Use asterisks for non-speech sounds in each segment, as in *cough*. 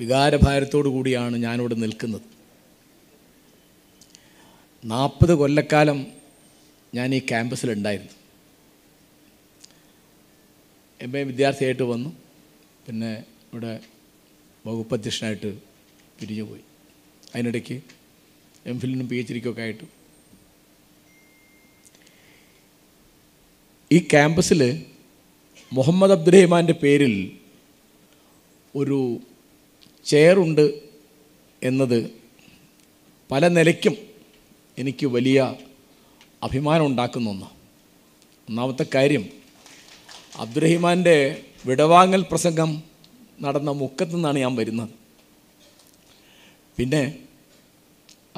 വികാരഭാരത്തോടു കൂടിയാണ് ഞാനിവിടെ നിൽക്കുന്നത് നാൽപ്പത് കൊല്ലക്കാലം ഞാൻ ഈ ക്യാമ്പസിലുണ്ടായിരുന്നു എം എ വിദ്യാർത്ഥിയായിട്ട് വന്നു പിന്നെ ഇവിടെ വകുപ്പ് അധ്യക്ഷനായിട്ട് പിരിഞ്ഞുപോയി അതിനിടയ്ക്ക് എം ഫിലിനും പി എച്ച് ഡിക്കൊക്കെ ആയിട്ട് ഈ ക്യാമ്പസിൽ മുഹമ്മദ് അബ്ദുറഹിമാൻ്റെ പേരിൽ ഒരു ചെയറുണ്ട് എന്നത് പല നിലയ്ക്കും എനിക്ക് വലിയ അഭിമാനം ഉണ്ടാക്കുന്ന ഒന്നാണ് ഒന്നാമത്തെ കാര്യം അബ്ദുറഹിമാൻ്റെ വിടവാങ്ങൽ പ്രസംഗം നടന്ന മുക്കത്തു നിന്നാണ് ഞാൻ വരുന്നത് പിന്നെ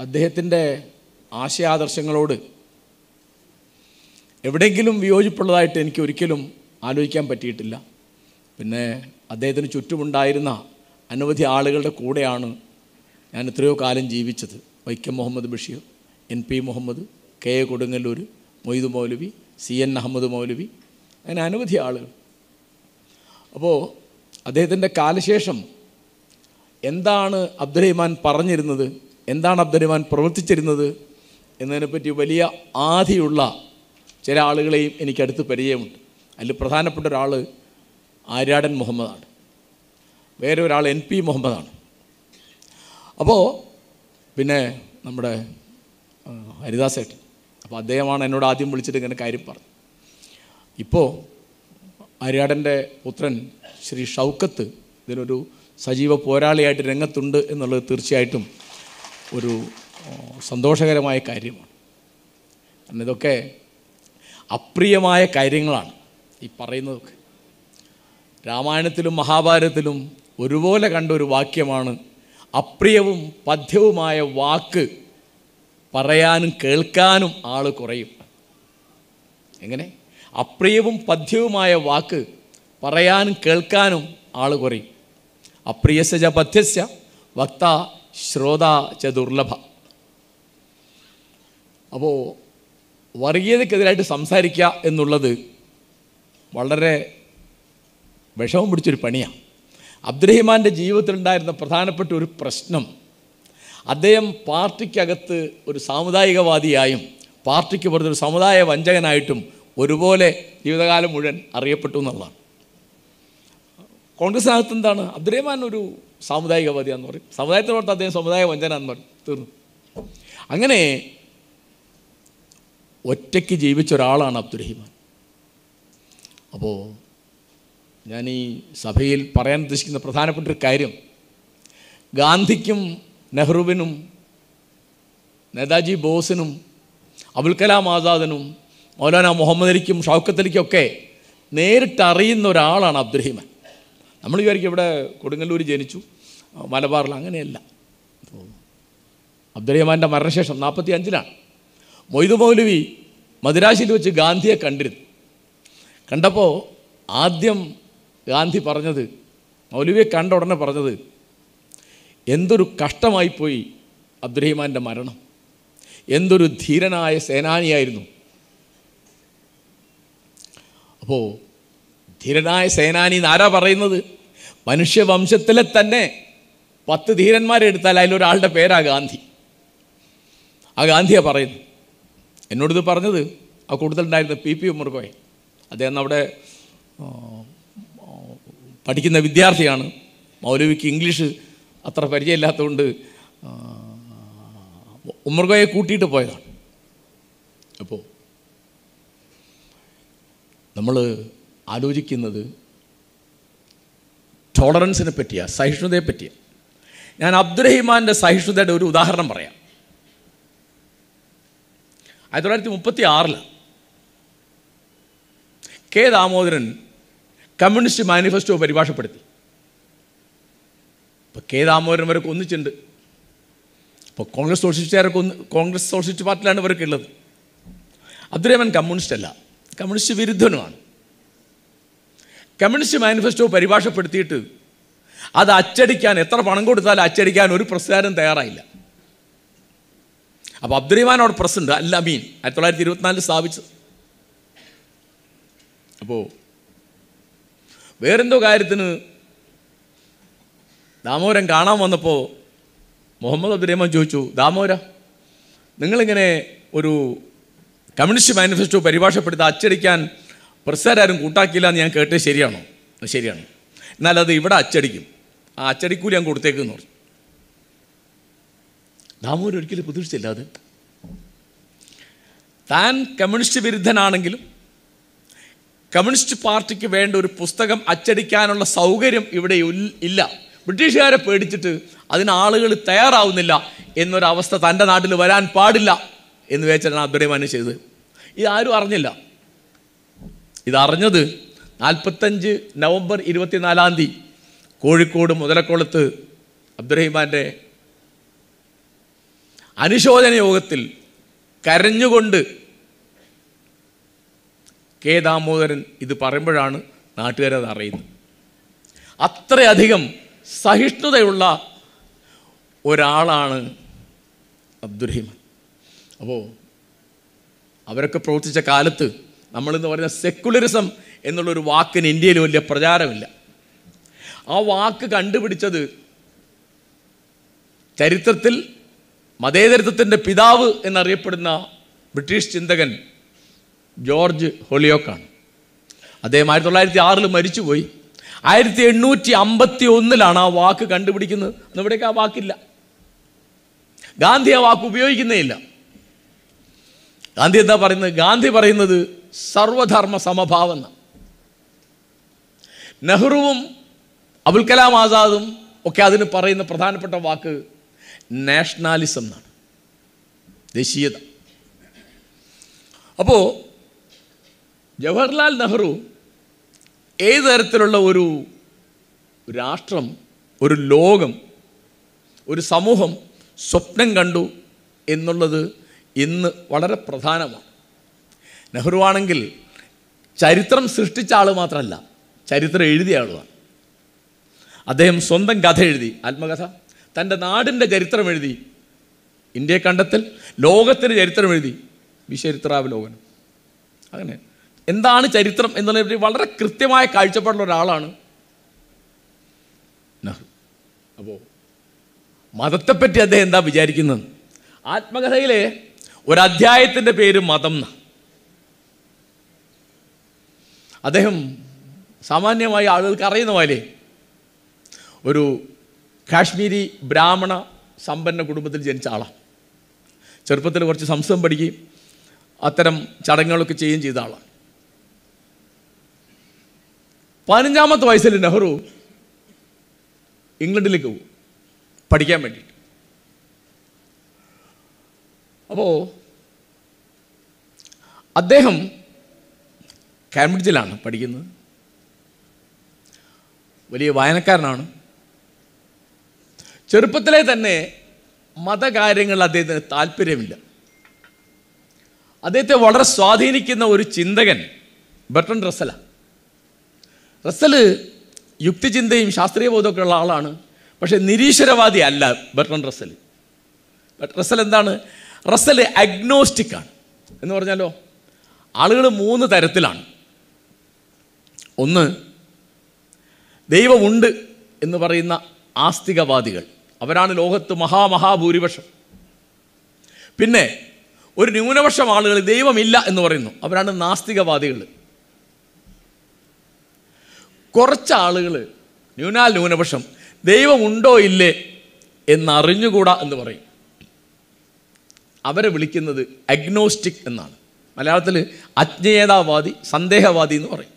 അദ്ദേഹത്തിൻ്റെ ആശയാദർശങ്ങളോട് എവിടെയെങ്കിലും വിയോജിപ്പുള്ളതായിട്ട് എനിക്ക് ഒരിക്കലും ആലോചിക്കാൻ പറ്റിയിട്ടില്ല പിന്നെ അദ്ദേഹത്തിന് ചുറ്റുമുണ്ടായിരുന്ന അനവധി ആളുകളുടെ കൂടെയാണ് ഞാൻ എത്രയോ കാലം ജീവിച്ചത് Vaikom Muhammad Basheer N P Muhammad K A Kodungallur Moidu Maulavi C N Ahmed Maulavi അങ്ങനെ അനവധി ആളുകൾ അപ്പോൾ അദ്ദേഹത്തിൻ്റെ കാലശേഷം എന്താണ് അബ്ദുറഹിമാൻ പറഞ്ഞിരുന്നത് എന്താണ് അബ്ദുറഹിമാൻ പ്രവർത്തിച്ചിരുന്നത് എന്നതിനെപ്പറ്റി വലിയ ആധിയുള്ള ചില ആളുകളെയും എനിക്കടുത്ത് പരിചയമുണ്ട് അതിൽ പ്രധാനപ്പെട്ട ഒരാൾ ആര്യാടൻ മുഹമ്മദാണ് വേറെ ഒരാൾ എൻ പി മുഹമ്മദാണ് അപ്പോൾ പിന്നെ നമ്മുടെ ഏട്ടൻ അപ്പോൾ അദ്ദേഹമാണ് എന്നോട് ആദ്യം വിളിച്ചിട്ട് ഇങ്ങനെ കാര്യം പറഞ്ഞു ഇപ്പോൾ അരിയാടൻ്റെ പുത്രൻ ശ്രീ ഷൗക്കത്ത് ഇതിനൊരു സജീവ പോരാളിയായിട്ട് രംഗത്തുണ്ട് എന്നുള്ളത് തീർച്ചയായിട്ടും ഒരു സന്തോഷകരമായ കാര്യമാണ് കാരണം ഇതൊക്കെ അപ്രിയമായ കാര്യങ്ങളാണ് ഈ പറയുന്നതൊക്കെ രാമായണത്തിലും മഹാഭാരതത്തിലും ഒരുപോലെ കണ്ട ഒരു വാക്യമാണ് അപ്രിയവും പഥ്യവുമായ വാക്ക് പറയാനും കേൾക്കാനും ആൾ കുറയും എങ്ങനെ അപ്രിയവും പഥ്യവുമായ വാക്ക് പറയാനും കേൾക്കാനും ആൾ കുറയും അപ്രിയസജ ച പഥ്യസ്യ വക്ത ശ്രോത ച ദുർലഭ അപ്പോൾ വർഗീയതക്കെതിരായിട്ട് സംസാരിക്കുക എന്നുള്ളത് വളരെ വിഷമം പിടിച്ചൊരു പണിയാണ് അബ്ദുറഹിമാൻ്റെ ജീവിതത്തിലുണ്ടായിരുന്ന പ്രധാനപ്പെട്ട ഒരു പ്രശ്നം അദ്ദേഹം പാർട്ടിക്കകത്ത് ഒരു സാമുദായികവാദിയായും പാർട്ടിക്ക് പുറത്തൊരു സമുദായ വഞ്ചകനായിട്ടും ഒരുപോലെ ജീവിതകാലം മുഴുവൻ അറിയപ്പെട്ടു എന്നുള്ളതാണ് കോൺഗ്രസ്സിനകത്ത് എന്താണ് അബ്ദുറഹിമാൻ ഒരു സാമുദായികവാദിയാന്ന് പറയും സമുദായത്തിനോട്ട് അദ്ദേഹം സമുദായ വഞ്ചന എന്ന് പറയും തീർന്നു അങ്ങനെ ഒറ്റയ്ക്ക് ജീവിച്ച ഒരാളാണ് അബ്ദുറഹിമാൻ അപ്പോൾ ഞാൻ ഈ സഭയിൽ പറയാൻ ഉദ്ദേശിക്കുന്ന പ്രധാനപ്പെട്ട ഒരു കാര്യം ഗാന്ധിക്കും നെഹ്റുവിനും നേതാജി ബോസിനും അബുൽ കലാം ആസാദിനും മൗലാന മുഹമ്മദ് അലിക്കും ഷൗക്കത്ത് അലിക്കൊക്കെ നേരിട്ട് അറിയുന്ന ഒരാളാണ് അബ്ദുറഹിമാൻ നമ്മൾ വിചാരിക്കും ഇവിടെ കൊടുങ്ങല്ലൂർ ജനിച്ചു മലബാറിൽ അങ്ങനെയല്ല അബ്ദുറഹിമാൻ്റെ മരണശേഷം നാൽപ്പത്തി അഞ്ചിലാണ് മൊയ്തു മൗലവി മദിരാശിയിൽ വെച്ച് ഗാന്ധിയെ കണ്ടിരുന്നു കണ്ടപ്പോൾ ആദ്യം ഗാന്ധി പറഞ്ഞത് മൗലവിയെ കണ്ട ഉടനെ പറഞ്ഞത് എന്തൊരു കഷ്ടമായിപ്പോയി അബ്ദുറഹിമാൻ്റെ മരണം എന്തൊരു ധീരനായ സേനാനിയായിരുന്നു അപ്പോൾ ധീരനായ സേനാനി എന്നാരാ പറയുന്നത് മനുഷ്യവംശത്തിലെ തന്നെ പത്ത് ധീരന്മാരെ എടുത്താൽ അതിലൊരാളുടെ പേരാ ഗാന്ധി ആ ഗാന്ധിയാ പറയുന്നു എന്നോടിത് പറഞ്ഞത് ആ കൂടുതലുണ്ടായിരുന്ന പി പി ഉമ്മർകോയ അദ്ദേഹം അവിടെ പഠിക്കുന്ന വിദ്യാർത്ഥിയാണ് മൗലവിക്ക് ഇംഗ്ലീഷ് അത്ര പരിചയമില്ലാത്തതുകൊണ്ട് ഉമ്മർഗോയെ കൂട്ടിയിട്ട് പോയതാണ് അപ്പോൾ നമ്മൾ ആലോചിക്കുന്നത് ടോളറൻസിനെ പറ്റിയാണ് സഹിഷ്ണുതയെ പറ്റിയാണ് ഞാൻ അബ്ദുറഹിമാൻ്റെ സഹിഷ്ണുതയുടെ ഒരു ഉദാഹരണം പറയാം ആയിരത്തി തൊള്ളായിരത്തി മുപ്പത്തി ആറിൽ കെ ദാമോദരൻ കമ്മ്യൂണിസ്റ്റ് മാനിഫെസ്റ്റോ പരിഭാഷപ്പെടുത്തി ഇപ്പോൾ കെ ദാമോദരൻ വരെ ഒന്നിച്ചുണ്ട് ഇപ്പോൾ കോൺഗ്രസ് സോഷ്യലിസ്റ്റുകാരൊക്കെ ഒന്ന് കോൺഗ്രസ് സോഷ്യലിസ്റ്റ് പാർട്ടിയിലാണ് ഇവരൊക്കെ ഉള്ളത് അബ്ദുറഹ്മാൻ കമ്മ്യൂണിസ്റ്റ് അല്ല കമ്മ്യൂണിസ്റ്റ് വിരുദ്ധനുമാണ് കമ്മ്യൂണിസ്റ്റ് മാനിഫെസ്റ്റോ പരിഭാഷപ്പെടുത്തിയിട്ട് അത് അച്ചടിക്കാൻ എത്ര പണം കൊടുത്താലും അച്ചടിക്കാൻ ഒരു പ്രസ്ഥാനം തയ്യാറായില്ല അപ്പോൾ അബ്ദുറഹ്മാൻ അവിടെ പ്രസിഡന്റ് അല്ല മീൻ ആയിരത്തി തൊള്ളായിരത്തി ഇരുപത്തിനാലിൽ സ്ഥാപിച്ചത് അപ്പോൾ വേറെന്തോ കാര്യത്തിന് ദാമോരൻ കാണാൻ വന്നപ്പോൾ മുഹമ്മദ് അബ്ദുറഹ്മാൻ ചോദിച്ചു ദാമോര നിങ്ങളിങ്ങനെ ഒരു കമ്മ്യൂണിസ്റ്റ് മാനിഫെസ്റ്റോ പരിഭാഷപ്പെടുത്തി അച്ചടിക്കാൻ പ്രസാരാരും കൂട്ടാക്കിയില്ല എന്ന് ഞാൻ കേട്ടത് ശരിയാണോ ശരിയാണ് എന്നാലത് ഇവിടെ അച്ചടിക്കും ആ അച്ചടിക്കൂലി ഞാൻ കൊടുത്തേക്കെന്ന് പറഞ്ഞു ദാമോരം ഒരിക്കലും പ്രതീക്ഷിച്ചില്ല അത് താൻ കമ്മ്യൂണിസ്റ്റ് വിരുദ്ധനാണെങ്കിലും കമ്മ്യൂണിസ്റ്റ് പാർട്ടിക്ക് വേണ്ട ഒരു പുസ്തകം അച്ചടിക്കാനുള്ള സൗകര്യം ഇവിടെ ഇല്ല ബ്രിട്ടീഷുകാരെ പേടിച്ചിട്ട് അതിന് ആളുകൾ തയ്യാറാവുന്നില്ല എന്നൊരവസ്ഥ തൻ്റെ നാട്ടിൽ വരാൻ പാടില്ല എന്ന് വെച്ചാണ് അബ്ദുറഹ്മാൻ ചെയ്തത് ഇതാരും അറിഞ്ഞില്ല ഇതറിഞ്ഞത് നാൽപ്പത്തഞ്ച് നവംബർ ഇരുപത്തിനാലാം തീയതി കോഴിക്കോട് മുതലക്കുളത്ത് അബ്ദുറഹിമാൻ്റെ അനുശോചന യോഗത്തിൽ കരഞ്ഞുകൊണ്ട് കെ ദാമോദരൻ ഇത് പറയുമ്പോഴാണ് നാട്ടുകാരത് അറിയുന്നത് അത്രയധികം സഹിഷ്ണുതയുള്ള ഒരാളാണ് അബ്ദുറഹിമാൻ അപ്പോൾ അവരൊക്കെ പ്രവർത്തിച്ച കാലത്ത് നമ്മളെന്ന് പറയുന്ന സെക്കുലറിസം എന്നുള്ളൊരു വാക്കിന് ഇന്ത്യയിൽ വലിയ പ്രചാരമില്ല ആ വാക്ക് കണ്ടുപിടിച്ചത് ചരിത്രത്തിൽ മതേതരത്വത്തിൻ്റെ പിതാവ് എന്നറിയപ്പെടുന്ന ബ്രിട്ടീഷ് ചിന്തകൻ ജോർജ് ഹൊളിയോക്കാണ് അദ്ദേഹം ആയിരത്തി തൊള്ളായിരത്തി ആറിൽ മരിച്ചുപോയി ആയിരത്തി എണ്ണൂറ്റി അമ്പത്തി ഒന്നിലാണ് ആ വാക്ക് കണ്ടുപിടിക്കുന്നത് ഇവിടേക്ക് ആ വാക്കില്ല ഗാന്ധി ആ വാക്ക് ഉപയോഗിക്കുന്നേ ഇല്ല ഗാന്ധി എന്താ പറയുന്നത് ഗാന്ധി പറയുന്നത് സർവധർമ്മ സമഭാവന നെഹ്റുവും അബുൽ കലാം ആസാദും ഒക്കെ അതിന് പറയുന്ന പ്രധാനപ്പെട്ട വാക്ക് നാഷണാലിസം എന്നാണ് ദേശീയത അപ്പോൾ ജവഹർലാൽ നെഹ്റു ഏത് തരത്തിലുള്ള ഒരു രാഷ്ട്രം ഒരു ലോകം ഒരു സമൂഹം സ്വപ്നം കണ്ടു എന്നുള്ളത് ഇന്ന് വളരെ പ്രധാനമാണ് നെഹ്റു ആണെങ്കിൽ ചരിത്രം സൃഷ്ടിച്ച ആൾ മാത്രമല്ല ചരിത്രം എഴുതിയ ആളുമാണ് അദ്ദേഹം സ്വന്തം കഥ എഴുതി ആത്മകഥ തൻ്റെ നാടിൻ്റെ ചരിത്രം എഴുതി ഇന്ത്യയെ കണ്ടെത്തൽ ലോകത്തിൻ്റെ ചരിത്രം എഴുതി വിശരിത്രാവലോകനം അങ്ങനെ എന്താണ് ചരിത്രം എന്നതിനെപ്പറ്റി വളരെ കൃത്യമായ കാഴ്ചപ്പാടുള്ള ഒരാളാണ് നെഹ്റു അപ്പോൾ മതത്തെപ്പറ്റി അദ്ദേഹം എന്താ വിചാരിക്കുന്നത് ആത്മകഥയിലെ ഒരധ്യായത്തിൻ്റെ പേര് മതം എന്ന അദ്ദേഹം സാമാന്യമായി ആളുകൾക്ക് അറിയുന്ന പോലെ ഒരു കാശ്മീരി ബ്രാഹ്മണ സമ്പന്ന കുടുംബത്തിൽ ജനിച്ച ആളാണ് ചെറുപ്പത്തിൽ കുറച്ച് സംസ്കൃതം പഠിക്കുകയും അത്തരം ചടങ്ങുകളൊക്കെ ചെയ്യുകയും ചെയ്ത ആളാണ് പതിനഞ്ചാമത്തെ വയസ്സിൽ നെഹ്റു ഇംഗ്ലണ്ടിലേക്ക് പോകും പഠിക്കാൻ വേണ്ടിയിട്ട് അപ്പോൾ അദ്ദേഹം കാംബ്രിഡ്ജിലാണ് പഠിക്കുന്നത് വലിയ വായനക്കാരനാണ് ചെറുപ്പത്തിലെ തന്നെ മതകാര്യങ്ങളിൽ അദ്ദേഹത്തിന് താല്പര്യമില്ല അദ്ദേഹത്തെ വളരെ സ്വാധീനിക്കുന്ന ഒരു ചിന്തകൻ ബർട്ടൺ റസലാണ് റസൽ യുക്തിചിന്തയും ശാസ്ത്രീയ ബോധമൊക്കെ ഉള്ള ആളാണ് പക്ഷേ നിരീശ്വരവാദി അല്ല ബെർട്ടൺ ബട്ട് റസൽ എന്താണ് അഗ്നോസ്റ്റിക് അഗ്നോസ്റ്റിക്കാണ് എന്ന് പറഞ്ഞാലോ ആളുകൾ മൂന്ന് തരത്തിലാണ് ഒന്ന് ദൈവമുണ്ട് എന്ന് പറയുന്ന ആസ്തികവാദികൾ അവരാണ് ലോകത്ത് മഹാമഹാഭൂരിപക്ഷം പിന്നെ ഒരു ന്യൂനപക്ഷം ആളുകൾ ദൈവമില്ല എന്ന് പറയുന്നു അവരാണ് നാസ്തികവാദികൾ കുറച്ച് ആളുകൾ ന്യൂനാൽ ന്യൂനപക്ഷം ദൈവമുണ്ടോ ഇല്ലേ എന്നറിഞ്ഞുകൂടാ എന്ന് പറയും അവരെ വിളിക്കുന്നത് അഗ്നോസ്റ്റിക് എന്നാണ് മലയാളത്തിൽ അജ്ഞേയതാവാദി സന്ദേഹവാദി എന്ന് പറയും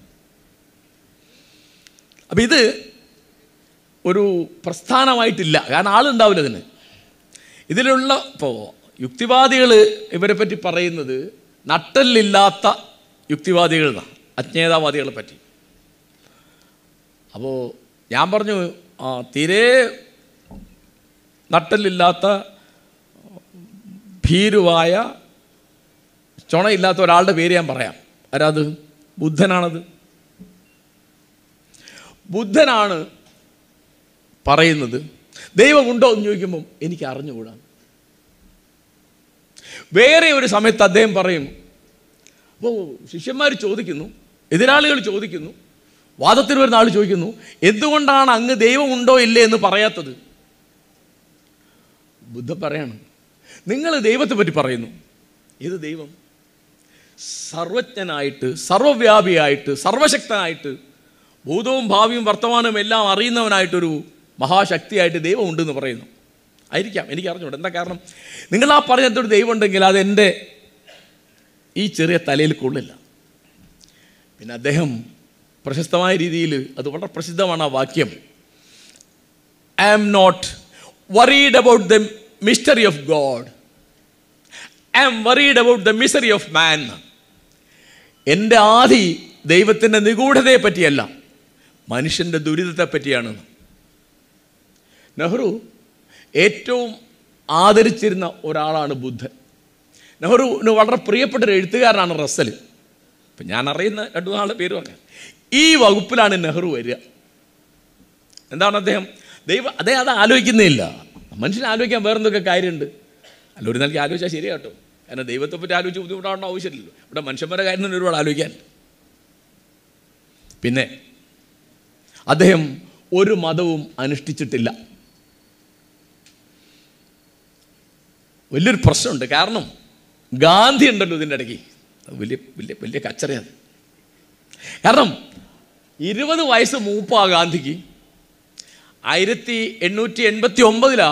അപ്പം ഇത് ഒരു പ്രസ്ഥാനമായിട്ടില്ല കാരണം ആളുണ്ടാവില്ല ഇതിന് ഇതിലുള്ള ഇപ്പോൾ യുക്തിവാദികൾ ഇവരെ പറ്റി പറയുന്നത് നട്ടലില്ലാത്ത യുക്തിവാദികൾ എന്നാണ് അജ്ഞേയതാവാദികളെ പറ്റി അപ്പോൾ ഞാൻ പറഞ്ഞു തീരെ നട്ടലില്ലാത്ത ഭീരുവായ ചുണയില്ലാത്ത ഒരാളുടെ പേര് ഞാൻ പറയാം ആരാത് ബുദ്ധനാണത് ബുദ്ധനാണ് പറയുന്നത് ദൈവമുണ്ടോ എന്ന് ചോദിക്കുമ്പം എനിക്ക് അറിഞ്ഞുകൂടാ വേറെ ഒരു സമയത്ത് അദ്ദേഹം പറയും അപ്പോൾ ശിഷ്യന്മാർ ചോദിക്കുന്നു എതിരാളികൾ ചോദിക്കുന്നു വാദത്തിൽ വരുന്ന ആൾ ചോദിക്കുന്നു എന്തുകൊണ്ടാണ് അങ്ങ് ദൈവം ഉണ്ടോ ഇല്ലേ എന്ന് പറയാത്തത് ബുദ്ധ പറയാണ് നിങ്ങൾ ദൈവത്തെ പറ്റി പറയുന്നു ഇത് ദൈവം സർവജ്ഞനായിട്ട് സർവവ്യാപിയായിട്ട് സർവശക്തനായിട്ട് ഭൂതവും ഭാവിയും വർത്തമാനവും എല്ലാം അറിയുന്നവനായിട്ടൊരു മഹാശക്തിയായിട്ട് ദൈവം ഉണ്ടെന്ന് പറയുന്നു ആയിരിക്കാം എനിക്ക് അറിഞ്ഞൂടെ എന്താ കാരണം നിങ്ങൾ ആ പറഞ്ഞിട്ടൊരു ദൈവം ഉണ്ടെങ്കിൽ അതെൻ്റെ ഈ ചെറിയ തലയിൽ കൊള്ളില്ല പിന്നെ അദ്ദേഹം പ്രശസ്തമായ രീതിയിൽ അത് വളരെ പ്രസിദ്ധമാണ് ആ വാക്യം I am not worried about the mystery of God I am worried about the misery of man എൻ്റെ ആദി ദൈവത്തിൻ്റെ നിഗൂഢതയെ പറ്റിയല്ല മനുഷ്യൻ്റെ ദുരിതത്തെ പറ്റിയാണ് നെഹ്റു ഏറ്റവും ആദരിച്ചിരുന്ന ഒരാളാണ് ബുദ്ധൻ നെഹ്റുവിന് വളരെ പ്രിയപ്പെട്ട എഴുത്തുകാരനാണ് റസ്സൽ ഇപ്പം ഞാൻ അറിയുന്ന രണ്ടു നാളെ പേര് പറഞ്ഞു ഈ വകുപ്പിലാണ് നെഹ്റു വരിക എന്താണ് അദ്ദേഹം ദൈവം അദ്ദേഹം അത് ആലോചിക്കുന്നില്ല മനുഷ്യന് ആലോചിക്കാൻ വേറെന്തൊക്കെ കാര്യമുണ്ട് അല്ല ഒരു നൽകി ആലോചിച്ചാൽ ശരിയാ കേട്ടോ കാരണം ദൈവത്തെ പറ്റി ആലോചിച്ച് ബുദ്ധിമുട്ടാവണ ആവശ്യമില്ലല്ലോ ഇവിടെ മനുഷ്യന്മാരുടെ കാര്യം തന്നെ ഒരുപാട് ആലോചിക്കാൻ പിന്നെ അദ്ദേഹം ഒരു മതവും അനുഷ്ഠിച്ചിട്ടില്ല വലിയൊരു പ്രശ്നമുണ്ട് കാരണം ഗാന്ധി ഉണ്ടല്ലോ ഇതിൻ്റെ ഇടയ്ക്ക് വലിയ വലിയ വലിയ കച്ചറയാണ് കാരണം ഇരുപത് വയസ്സ് മൂപ്പാ ഗാന്ധിക്ക് ആയിരത്തി എണ്ണൂറ്റി എൺപത്തി ഒമ്പതിലാ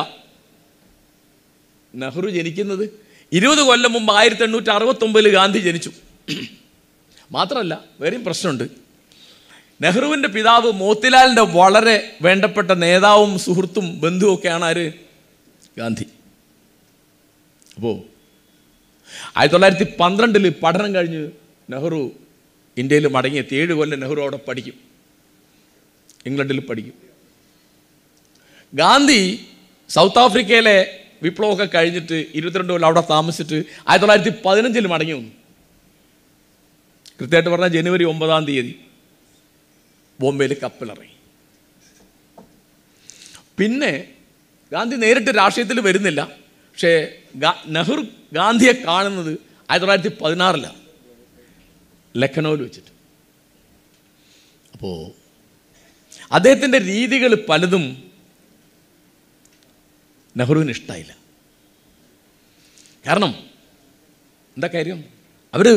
നെഹ്റു ജനിക്കുന്നത് ഇരുപത് കൊല്ലം മുമ്പ് ആയിരത്തി എണ്ണൂറ്റി അറുപത്തൊമ്പതിൽ ഗാന്ധി ജനിച്ചു മാത്രമല്ല വേറെയും പ്രശ്നമുണ്ട് നെഹ്റുവിൻ്റെ പിതാവ് മോത്തിലാലിൻ്റെ വളരെ വേണ്ടപ്പെട്ട നേതാവും സുഹൃത്തും ബന്ധുവൊക്കെയാണ് ആര് ഗാന്ധി അപ്പോൾ ആയിരത്തി തൊള്ളായിരത്തി പന്ത്രണ്ടിൽ പഠനം കഴിഞ്ഞ് നെഹ്റു ഇന്ത്യയിൽ മടങ്ങിയെത്തി ഏഴ് കൊല്ലം നെഹ്റു അവിടെ പഠിക്കും ഇംഗ്ലണ്ടിൽ പഠിക്കും ഗാന്ധി സൗത്ത് ആഫ്രിക്കയിലെ വിപ്ലവമൊക്കെ കഴിഞ്ഞിട്ട് ഇരുപത്തിരണ്ട് കൊല്ലം അവിടെ താമസിച്ചിട്ട് ആയിരത്തി തൊള്ളായിരത്തി പതിനഞ്ചിൽ മടങ്ങി വന്നു കൃത്യമായിട്ട് പറഞ്ഞാൽ ജനുവരി ഒമ്പതാം തീയതി ബോംബെയിൽ കപ്പലിറങ്ങി പിന്നെ ഗാന്ധി നേരിട്ട് രാഷ്ട്രീയത്തിൽ വരുന്നില്ല പക്ഷേ നെഹ്റു ഗാന്ധിയെ കാണുന്നത് ആയിരത്തി തൊള്ളായിരത്തി പതിനാറിലാണ് ലഖനൗവിൽ വെച്ചിട്ട് അപ്പോൾ അദ്ദേഹത്തിൻ്റെ രീതികൾ പലതും നെഹ്റുവിന് ഇഷ്ടമായില്ല കാരണം എന്താ കാര്യം അവർ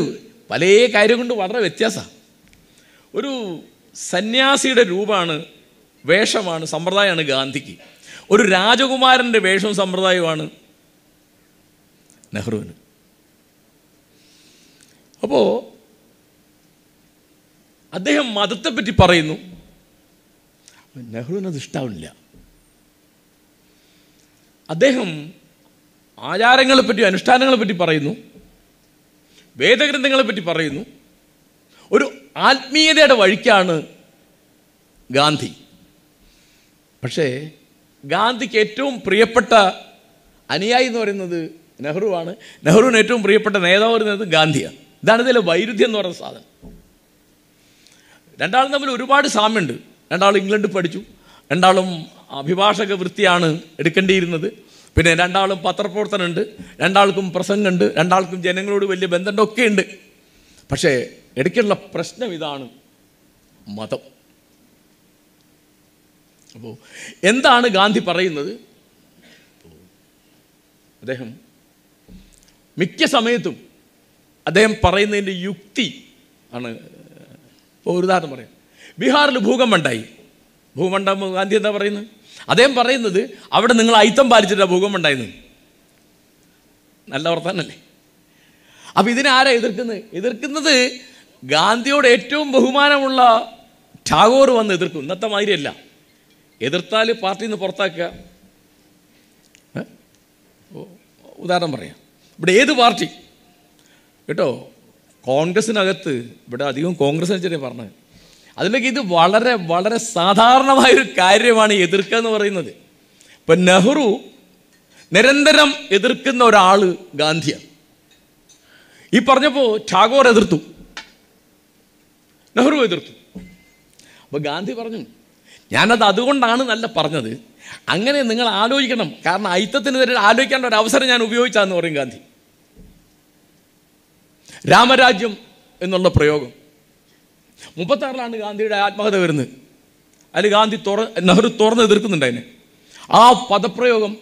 പല കാര്യം കൊണ്ട് വളരെ വ്യത്യാസമാണ് ഒരു സന്യാസിയുടെ രൂപമാണ് വേഷമാണ് സമ്പ്രദായമാണ് ഗാന്ധിക്ക് ഒരു രാജകുമാരൻ്റെ വേഷവും സമ്പ്രദായവുമാണ് നെഹ്റുവിന് അപ്പോൾ അദ്ദേഹം മതത്തെ പറ്റി പറയുന്നു നെഹ്റുവിനത് ഇഷ്ടാവില്ല അദ്ദേഹം ആചാരങ്ങളെ പറ്റി അനുഷ്ഠാനങ്ങളെ പറ്റി പറയുന്നു വേദഗ്രന്ഥങ്ങളെ പറ്റി പറയുന്നു ഒരു ആത്മീയതയുടെ വഴിക്കാണ് ഗാന്ധി പക്ഷേ ഗാന്ധിക്ക് ഏറ്റവും പ്രിയപ്പെട്ട അനുയായി എന്ന് പറയുന്നത് നെഹ്റുവാണ് നെഹ്റുവിന് ഏറ്റവും പ്രിയപ്പെട്ട നേതാവ് പറയുന്നത് ഗാന്ധിയാണ് ഇതാണ് ഇതിലെ വൈരുദ്ധ്യം എന്ന് പറയുന്ന സാധനം രണ്ടാളും തമ്മിൽ ഒരുപാട് സാമ്യമുണ്ട് രണ്ടാളും ഇംഗ്ലണ്ടിൽ പഠിച്ചു രണ്ടാളും അഭിഭാഷക വൃത്തിയാണ് എടുക്കേണ്ടിയിരുന്നത് പിന്നെ രണ്ടാളും പത്രപ്രവർത്തനമുണ്ട് രണ്ടാൾക്കും പ്രസംഗമുണ്ട് രണ്ടാൾക്കും ജനങ്ങളോട് വലിയ ബന്ധമുണ്ട് ഒക്കെ ഉണ്ട് പക്ഷേ ഇടയ്ക്കുള്ള പ്രശ്നം ഇതാണ് മതം അപ്പോൾ എന്താണ് ഗാന്ധി പറയുന്നത് അദ്ദേഹം മിക്ക സമയത്തും അദ്ദേഹം പറയുന്നതിൻ്റെ യുക്തി ആണ് ഇപ്പോൾ ഒരു ഉദാഹരണം പറയാം ബീഹാറിൽ ഭൂകമ്പമുണ്ടായി ഭൂകമ്പം ഗാന്ധി എന്താ പറയുന്നത് അദ്ദേഹം പറയുന്നത് അവിടെ നിങ്ങൾ അയിത്തം പാലിച്ചിട്ടാണ് ഭൂകമ്പം ഉണ്ടായത് നല്ല വർത്താനല്ലേ അപ്പോൾ ഇതിനെ എതിർക്കുന്നത് എതിർക്കുന്നത് ഗാന്ധിയോട് ഏറ്റവും ബഹുമാനമുള്ള ടാഗോർ വന്ന് എതിർക്കും ഇന്നത്തെ മാതിരിയല്ല എതിർത്താൽ പാർട്ടിയിൽ നിന്ന് പുറത്താക്കുക ഉദാഹരണം പറയാം ഇവിടെ ഏത് പാർട്ടി കേട്ടോ കോൺഗ്രസ്സിനകത്ത് ഇവിടെ അധികം കോൺഗ്രസ് ചെറിയ പറഞ്ഞത് അതിലേക്ക് ഇത് വളരെ വളരെ സാധാരണമായൊരു കാര്യമാണ് എതിർക്കുക എന്ന് പറയുന്നത് ഇപ്പം നെഹ്റു നിരന്തരം എതിർക്കുന്ന ഒരാൾ ഗാന്ധിയാണ് ഈ പറഞ്ഞപ്പോൾ ടാഗോർ എതിർത്തു നെഹ്റു എതിർത്തു അപ്പോൾ ഗാന്ധി പറഞ്ഞു ഞാനത് അതുകൊണ്ടാണ് നല്ല പറഞ്ഞത് അങ്ങനെ നിങ്ങൾ ആലോചിക്കണം കാരണം അയിത്തത്തിനെതിരെ ആലോചിക്കേണ്ട ഒരു അവസരം ഞാൻ ഉപയോഗിച്ചാന്ന് പറയും ഗാന്ധി രാമരാജ്യം എന്നുള്ള പ്രയോഗം മുപ്പത്താറിലാണ് ഗാന്ധിയുടെ ആത്മകഥ വരുന്നത് അതിൽ ഗാന്ധി തുറ നെഹ്റു തുറന്ന് എതിർക്കുന്നുണ്ട് അതിനെ ആ പദപ്രയോഗം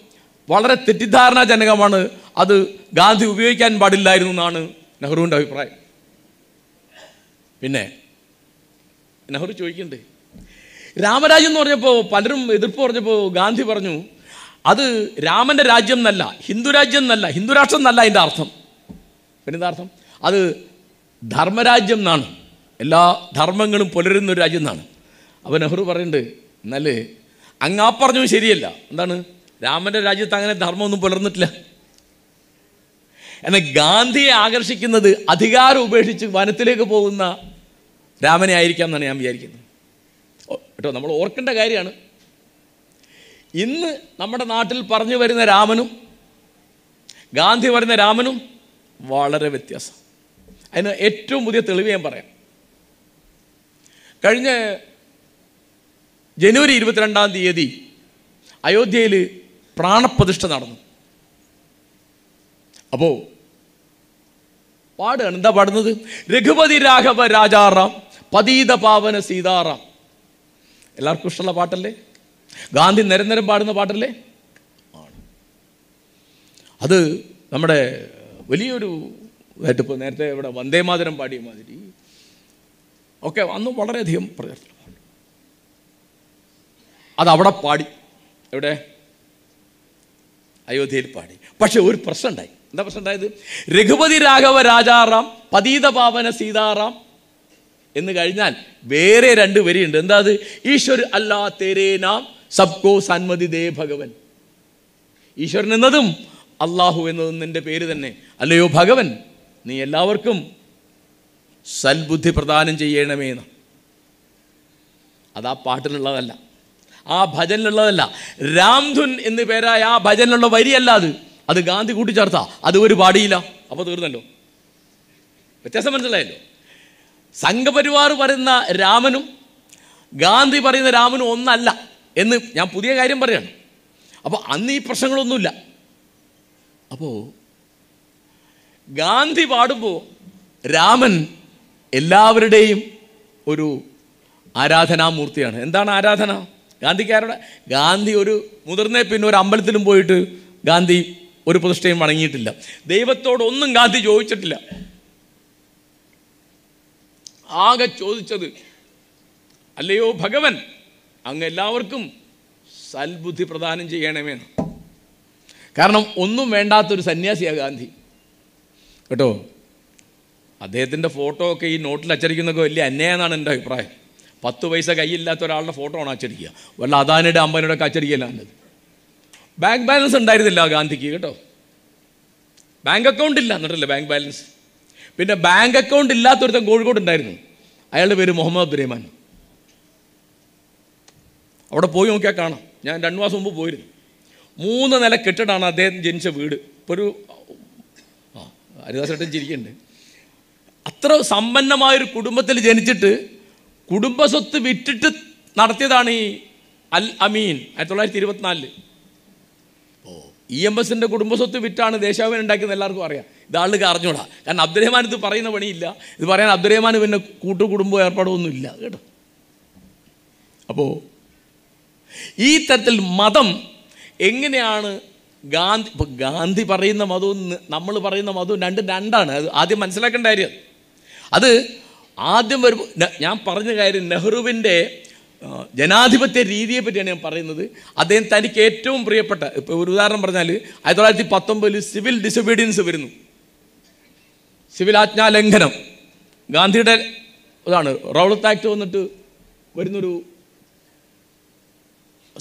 വളരെ തെറ്റിദ്ധാരണാജനകമാണ് അത് ഗാന്ധി ഉപയോഗിക്കാൻ പാടില്ലായിരുന്നു എന്നാണ് നെഹ്റുവിൻ്റെ അഭിപ്രായം പിന്നെ നെഹ്റു ചോദിക്കണ്ടേ രാമരാജ്യം എന്ന് പറഞ്ഞപ്പോൾ പലരും എതിർപ്പ് പറഞ്ഞപ്പോൾ ഗാന്ധി പറഞ്ഞു അത് രാമൻ്റെ രാജ്യം എന്നല്ല ഹിന്ദുരാജ്യം എന്നല്ല ഹിന്ദുരാഷ്ട്രം എന്നല്ല അതിൻ്റെ അർത്ഥം പിന്നെന്താ അർത്ഥം അത് ധർമ്മരാജ്യം എന്നാണ് എല്ലാ ധർമ്മങ്ങളും പുലരുന്ന ഒരു രാജ്യം എന്നാണ് അപ്പോൾ നെഹ്റു പറയുന്നുണ്ട് എന്നാൽ അങ്ങാ പറഞ്ഞു ശരിയല്ല എന്താണ് രാമൻ്റെ രാജ്യത്ത് അങ്ങനെ ധർമ്മമൊന്നും പുലർന്നിട്ടില്ല എന്നാൽ ഗാന്ധിയെ ആകർഷിക്കുന്നത് അധികാരം ഉപേക്ഷിച്ച് വനത്തിലേക്ക് പോകുന്ന രാമനെ ആയിരിക്കാം എന്നാണ് ഞാൻ വിചാരിക്കുന്നത് കേട്ടോ നമ്മൾ ഓർക്കേണ്ട കാര്യമാണ് ഇന്ന് നമ്മുടെ നാട്ടിൽ പറഞ്ഞു വരുന്ന രാമനും ഗാന്ധി പറയുന്ന രാമനും വളരെ വ്യത്യാസം അതിന് ഏറ്റവും പുതിയ തെളിവ് ഞാൻ പറയാം കഴിഞ്ഞ ജനുവരി ഇരുപത്തിരണ്ടാം തീയതി അയോധ്യയിൽ പ്രാണപ്രതിഷ്ഠ നടന്നു അപ്പോൾ പാടുകയാണ് എന്താ പാടുന്നത് രഘുപതി രാഘവ രാജാറാം പതീത പാവന സീതാറാം എല്ലാവർക്കും ഇഷ്ടമുള്ള പാട്ടല്ലേ ഗാന്ധി നിരന്തരം പാടുന്ന പാട്ടല്ലേ ആണ് അത് നമ്മുടെ വലിയൊരു ഇപ്പോൾ നേരത്തെ ഇവിടെ വന്ദേമാതരം പാടിയ മാതിരി ഒക്കെ അന്ന് വളരെയധികം പ്രചാരത്തിലുണ്ട് അതവിടെ പാടി എവിടെ അയോധ്യയിൽ പാടി പക്ഷെ ഒരു പ്രശ്നം ഉണ്ടായി എന്താ പ്രശ്നം ഉണ്ടായത് രഘുപതി രാഘവ രാജാറാം പതീത പാവന സീതാറാം എന്ന് കഴിഞ്ഞാൽ വേറെ രണ്ട് വരിയുണ്ട് എന്താ അത് ഈശ്വർ അല്ലാ തെരേനാം സബ്കോ സന്മതി ദേ ഭഗവൻ ഈശ്വരൻ എന്നതും അള്ളാഹു എന്നതും നിന്റെ പേര് തന്നെ അല്ലയോ ഭഗവൻ നീ എല്ലാവർക്കും സൽബുദ്ധി പ്രദാനം ചെയ്യണമേന്ന് എന്ന് അത് ആ പാട്ടിലുള്ളതല്ല ആ ഭജനിലുള്ളതല്ല രാംധുൻ എന്ന് പേരായ ആ ഭജനിലുള്ള വരിയല്ല അത് അത് ഗാന്ധി കൂട്ടിച്ചേർത്താ അത് ഒരു പാടിയില്ല അപ്പോൾ തീർന്നല്ലോ വ്യത്യാസം മനസ്സിലായല്ലോ സംഘപരിവാർ പറയുന്ന രാമനും ഗാന്ധി പറയുന്ന രാമനും ഒന്നല്ല എന്ന് ഞാൻ പുതിയ കാര്യം പറയാണ് അപ്പോൾ അന്ന് ഈ പ്രശ്നങ്ങളൊന്നുമില്ല അപ്പോൾ ഗാന്ധി പാടുമ്പോൾ രാമൻ എല്ലാവരുടെയും ഒരു ആരാധനാമൂർത്തിയാണ് എന്താണ് ആരാധന ഗാന്ധിക്കാരുടെ ഗാന്ധി ഒരു മുതിർന്നേ പിന്നെ ഒരു അമ്പലത്തിലും പോയിട്ട് ഗാന്ധി ഒരു പ്രതിഷ്ഠയും വണങ്ങിയിട്ടില്ല ദൈവത്തോടൊന്നും ഗാന്ധി ചോദിച്ചിട്ടില്ല ആകെ ചോദിച്ചത് അല്ലയോ ഭഗവൻ അങ്ങ് എല്ലാവർക്കും സൽബുദ്ധി പ്രദാനം ചെയ്യണമേന്ന് കാരണം ഒന്നും വേണ്ടാത്തൊരു സന്യാസിയാണ് ഗാന്ധി കേട്ടോ അദ്ദേഹത്തിൻ്റെ ഫോട്ടോ ഒക്കെ ഈ നോട്ടിൽ അച്ചടിക്കുന്നൊക്കെ വലിയ അന്യായെന്നാണ് എൻ്റെ അഭിപ്രായം പത്ത് പൈസ കയ്യില്ലാത്ത ഒരാളുടെ ഫോട്ടോ ആണ് അച്ചടിക്കുക വല്ല അദാനിയുടെ അമ്പനിയുടെ ഒക്കെ അച്ചടിക്കലാണത് ബാങ്ക് ബാലൻസ് ഉണ്ടായിരുന്നില്ല ഗാന്ധിക്ക് കേട്ടോ ബാങ്ക് അക്കൗണ്ട് ഇല്ല എന്നിട്ടല്ലേ ബാങ്ക് ബാലൻസ് പിന്നെ ബാങ്ക് അക്കൗണ്ട് ഇല്ലാത്തൊരുത്തൻ കോഴിക്കോട് ഉണ്ടായിരുന്നു അയാളുടെ പേര് മുഹമ്മദ് അബ്ദുറഹ്മാൻ അവിടെ പോയി നോക്കിയാൽ കാണാം ഞാൻ രണ്ട് മാസം മുമ്പ് പോയിരുന്നു മൂന്ന് നില കെട്ടിടമാണ് അദ്ദേഹം ജനിച്ച വീട് ഇപ്പോൾ ഒരു ഹരിദാസേട്ടൻ ചിരിക്കുന്നുണ്ട് അത്ര സമ്പന്നമായൊരു കുടുംബത്തിൽ ജനിച്ചിട്ട് കുടുംബ സ്വത്ത് വിറ്റിട്ട് നടത്തിയതാണ് ഈ അൽ അമീൻ ആയിരത്തി തൊള്ളായിരത്തി ഇരുപത്തിനാലില് ഓ ഇ എം എസിൻ്റെ കുടുംബസ്വത്ത് വിറ്റാണ് ദേശാഭിമാനം ഉണ്ടാക്കിയത് എല്ലാവർക്കും അറിയാം ഇതാളുകൾ അറിഞ്ഞോടാ കാരണം അബ്ദുറഹ്മാൻ ഇത് പറയുന്ന പണിയില്ല ഇത് പറയാൻ അബ്ദുറഹ്മാൻ പിന്നെ കൂട്ടു കുടുംബം ഏർപ്പാടൊന്നും ഇല്ല കേട്ടോ അപ്പോൾ ഈ തരത്തിൽ മതം എങ്ങനെയാണ് ഗാന്ധി ഗാന്ധി പറയുന്ന മതവും നമ്മൾ പറയുന്ന മതവും രണ്ടും രണ്ടാണ് അത് ആദ്യം മനസ്സിലാക്കേണ്ട കാര്യം അത് ആദ്യം വരുമ്പോൾ ഞാൻ പറഞ്ഞ കാര്യം നെഹ്റുവിൻ്റെ ജനാധിപത്യ രീതിയെ പറ്റിയാണ് ഞാൻ പറയുന്നത് അദ്ദേഹം തനിക്ക് ഏറ്റവും പ്രിയപ്പെട്ട ഇപ്പോൾ ഒരു ഉദാഹരണം പറഞ്ഞാൽ ആയിരത്തി തൊള്ളായിരത്തി പത്തൊമ്പതിൽ സിവിൽ ഡിസൊബീഡിയൻസ് വരുന്നു സിവിൽ ആജ്ഞാലംഘനം ഗാന്ധിയുടെ ഇതാണ് റൗളത്ത് ആക്ട് വന്നിട്ട് വരുന്നൊരു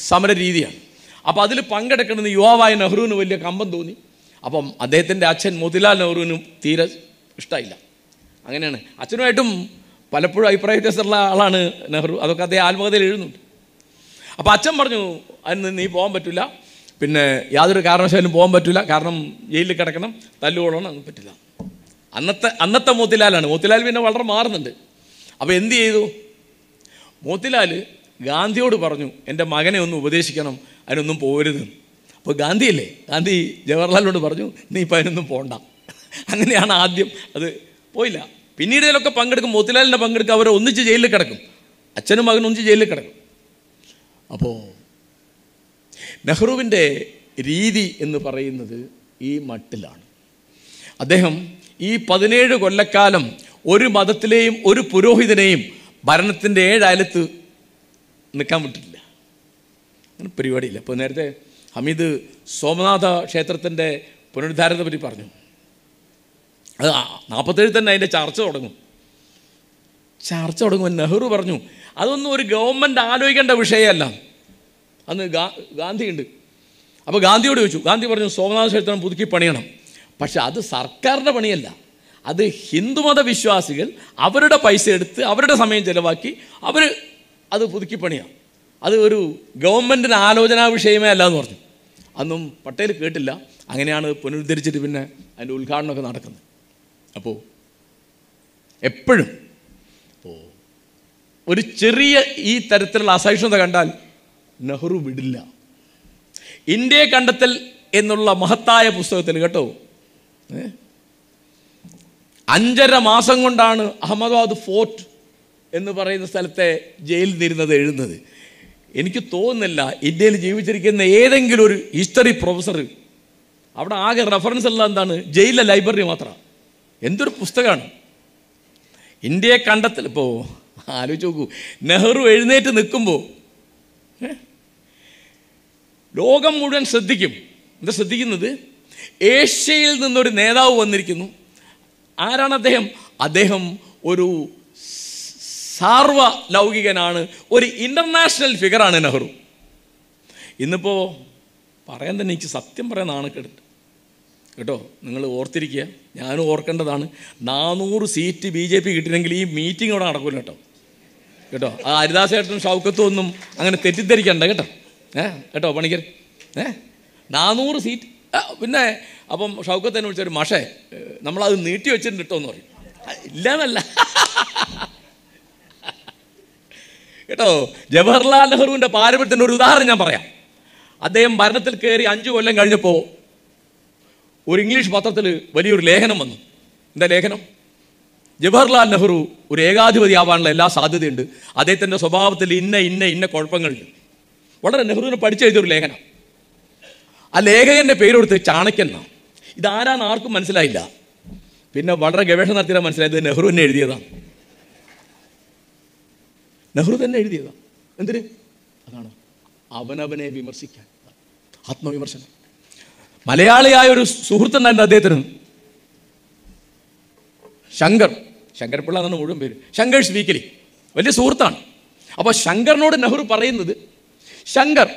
സമര രീതിയാണ് അപ്പോൾ അതിൽ പങ്കെടുക്കണമെന്ന് യുവാവായ നെഹ്റുവിന് വലിയ കമ്പം തോന്നി അപ്പം അദ്ദേഹത്തിൻ്റെ അച്ഛൻ മോതിലാൽ നെഹ്റുവിനും തീരെ ഇഷ്ടമായില്ല അങ്ങനെയാണ് അച്ഛനുമായിട്ടും പലപ്പോഴും അഭിപ്രായ വ്യത്യാസമുള്ള ആളാണ് നെഹ്റു അതൊക്കെ അദ്ദേഹം ആത്മകഥയിൽ എഴുതുന്നുണ്ട് അപ്പോൾ അച്ഛൻ പറഞ്ഞു അന്ന് നീ പോകാൻ പറ്റില്ല പിന്നെ യാതൊരു കാരണവശാലും പോകാൻ പറ്റില്ല കാരണം ജയിലിൽ കിടക്കണം തല്ലുകൊള്ളണം അങ്ങ് പറ്റില്ല അന്നത്തെ അന്നത്തെ മോത്തിലാലാണ് മോത്തിലാൽ പിന്നെ വളരെ മാറുന്നുണ്ട് അപ്പോൾ എന്ത് ചെയ്തു മോത്തിലാൽ ഗാന്ധിയോട് പറഞ്ഞു എൻ്റെ മകനെ ഒന്ന് ഉപദേശിക്കണം അതിനൊന്നും പോരുത് അപ്പോൾ ഗാന്ധിയല്ലേ ഗാന്ധി ജവഹർലാലിനോട് പറഞ്ഞു നീ ഇപ്പം അതിനൊന്നും പോണ്ട അങ്ങനെയാണ് ആദ്യം അത് പോയില്ല പിന്നീട് ഇതിലൊക്കെ പങ്കെടുക്കും മോത്തിലാലിൻ്റെ പങ്കെടുക്കുക അവർ ഒന്നിച്ച് ജയിലിൽ കിടക്കും അച്ഛനും മകനും ഒന്നിച്ച് ജയിലിൽ കിടക്കും അപ്പോൾ നെഹ്റുവിൻ്റെ രീതി എന്ന് പറയുന്നത് ഈ മട്ടിലാണ് അദ്ദേഹം ഈ പതിനേഴ് കൊല്ലക്കാലം ഒരു മതത്തിലെയും ഒരു പുരോഹിതനെയും ഭരണത്തിൻ്റെ ഏഴാലത്ത് നിൽക്കാൻ വിട്ടിട്ടില്ല പരിപാടിയില്ല അപ്പോൾ നേരത്തെ ഹമീദ് സോമനാഥ ക്ഷേത്രത്തിൻ്റെ പുനരുദ്ധാരണത്തെ പറ്റി പറഞ്ഞു അത് നാൽപ്പത്തേഴ് തന്നെ അതിൻ്റെ ചർച്ച തുടങ്ങും ചർച്ച തുടങ്ങും നെഹ്റു പറഞ്ഞു അതൊന്നും ഒരു ഗവൺമെൻറ് ആലോചിക്കേണ്ട വിഷയമല്ല അന്ന് ഗാ ഗാന്ധി ഉണ്ട് അപ്പോൾ ഗാന്ധിയോട് ചോദിച്ചു ഗാന്ധി പറഞ്ഞു സോമനാഥ ക്ഷേത്രം പുതുക്കി പണിയണം പക്ഷെ അത് സർക്കാരിൻ്റെ പണിയല്ല അത് ഹിന്ദുമത വിശ്വാസികൾ അവരുടെ പൈസ എടുത്ത് അവരുടെ സമയം ചിലവാക്കി അവർ അത് പുതുക്കി പണിയാണ് അത് ഒരു ഗവൺമെൻറ്റിന് ആലോചനാ വിഷയമേ അല്ല എന്ന് പറഞ്ഞു അന്നും പട്ടേൽ കേട്ടില്ല അങ്ങനെയാണ് പുനരുദ്ധരിച്ചിട്ട് പിന്നെ അതിൻ്റെ ഉദ്ഘാടനമൊക്കെ നടക്കുന്നത് അപ്പോൾ എപ്പോഴും അപ്പോൾ ഒരു ചെറിയ ഈ തരത്തിലുള്ള അസഹിഷ്ണുത കണ്ടാൽ നെഹ്റു വിടില്ല ഇന്ത്യയെ കണ്ടെത്തൽ എന്നുള്ള മഹത്തായ പുസ്തകത്തിൽ കേട്ടോ അഞ്ചര മാസം കൊണ്ടാണ് അഹമ്മദാബാദ് ഫോർട്ട് എന്ന് പറയുന്ന സ്ഥലത്തെ ജയിലിൽ നിന്നിരുന്നത് എഴുതുന്നത് എനിക്ക് തോന്നുന്നില്ല ഇന്ത്യയിൽ ജീവിച്ചിരിക്കുന്ന ഏതെങ്കിലും ഒരു ഹിസ്റ്ററി പ്രൊഫസർ അവിടെ ആകെ റെഫറൻസ് എല്ലാം എന്താണ് ജയിലിലെ ലൈബ്രറി മാത്രമാണ് എന്തൊരു പുസ്തകമാണ് ഇന്ത്യയെ കണ്ടെത്തൽ ഇപ്പോൾ ആലോചിച്ച് നോക്കൂ നെഹ്റു എഴുന്നേറ്റ് നിൽക്കുമ്പോൾ ലോകം മുഴുവൻ ശ്രദ്ധിക്കും എന്താ ശ്രദ്ധിക്കുന്നത് ഏഷ്യയിൽ നിന്നൊരു നേതാവ് വന്നിരിക്കുന്നു ആരാണ് അദ്ദേഹം അദ്ദേഹം ഒരു സാർവ ലൗകികനാണ് ഒരു ഇൻ്റർനാഷണൽ ഫിഗറാണ് നെഹ്റു ഇന്നിപ്പോൾ പറയാൻ തന്നെ എനിക്ക് സത്യം പറയാൻ നാണക്കെടുണ്ട് കേട്ടോ നിങ്ങൾ ഓർത്തിരിക്കുക ഞാനും ഓർക്കേണ്ടതാണ് നാനൂറ് സീറ്റ് ബി ജെ പി കിട്ടിയില്ലെങ്കിൽ ഈ മീറ്റിംഗ് അവിടെ നടക്കില്ല കേട്ടോ കേട്ടോ ആ ഹരിദാസേട്ടനും ഷൗക്കത്തും ഒന്നും അങ്ങനെ തെറ്റിദ്ധരിക്കണ്ട കേട്ടോ ഏ കേട്ടോ പണിക്കർ ഏ നാനൂറ് സീറ്റ് പിന്നെ അപ്പം ഷൗക്കത്ത് തന്നെ വിളിച്ചൊരു മഷേ നമ്മളത് നീട്ടി വെച്ചിട്ടുണ്ട് കേട്ടോ എന്ന് പറയും ഇല്ല എന്നല്ല *laughs* കേട്ടോ ജവഹർലാൽ നെഹ്റുവിൻ്റെ പാരമ്പര്യത്തിൻ്റെ ഒരു ഉദാഹരണം ഞാൻ പറയാം അദ്ദേഹം ഭരണത്തിൽ കയറി അഞ്ച് കൊല്ലം കഴിഞ്ഞപ്പോൾ ഒരു ഇംഗ്ലീഷ് പത്രത്തിൽ വലിയൊരു ലേഖനം വന്നു എന്താ ലേഖനം ജവഹർലാൽ നെഹ്റു ഒരു ഏകാധിപതി ആവാനുള്ള എല്ലാ സാധ്യതയുണ്ട് അദ്ദേഹത്തിൻ്റെ സ്വഭാവത്തിൽ ഇന്ന ഇന്ന ഇന്ന കുഴപ്പങ്ങളുണ്ട് വളരെ നെഹ്റുവിനെ പഠിച്ചെഴുതിയൊരു ലേഖനം ആ ലേഖകൻ്റെ പേരെടുത്ത് ചാണക്യൻ ഇതാരാന്ന് ആർക്കും മനസ്സിലായില്ല പിന്നെ വളരെ ഗവേഷണം നടത്തിയാൽ മനസ്സിലായത് നെഹ്റുവിനെ എഴുതിയതാണ് നെഹ്റു തന്നെ എഴുതിയതാണ് എന്തിന് അതാണ് അവനവനെ വിമർശിക്കാൻ ആത്മവിമർശനം മലയാളിയായ ഒരു സുഹൃത്തുണ്ടായിരുന്നു അദ്ദേഹത്തിന് ശങ്കർ ശങ്കർ പിള്ള എന്നാണ് മുഴുവൻ പേര് ശങ്കേഴ്സ് വീക്കലി വലിയ സുഹൃത്താണ് അപ്പോൾ ശങ്കറിനോട് നെഹ്റു പറയുന്നത് ശങ്കർ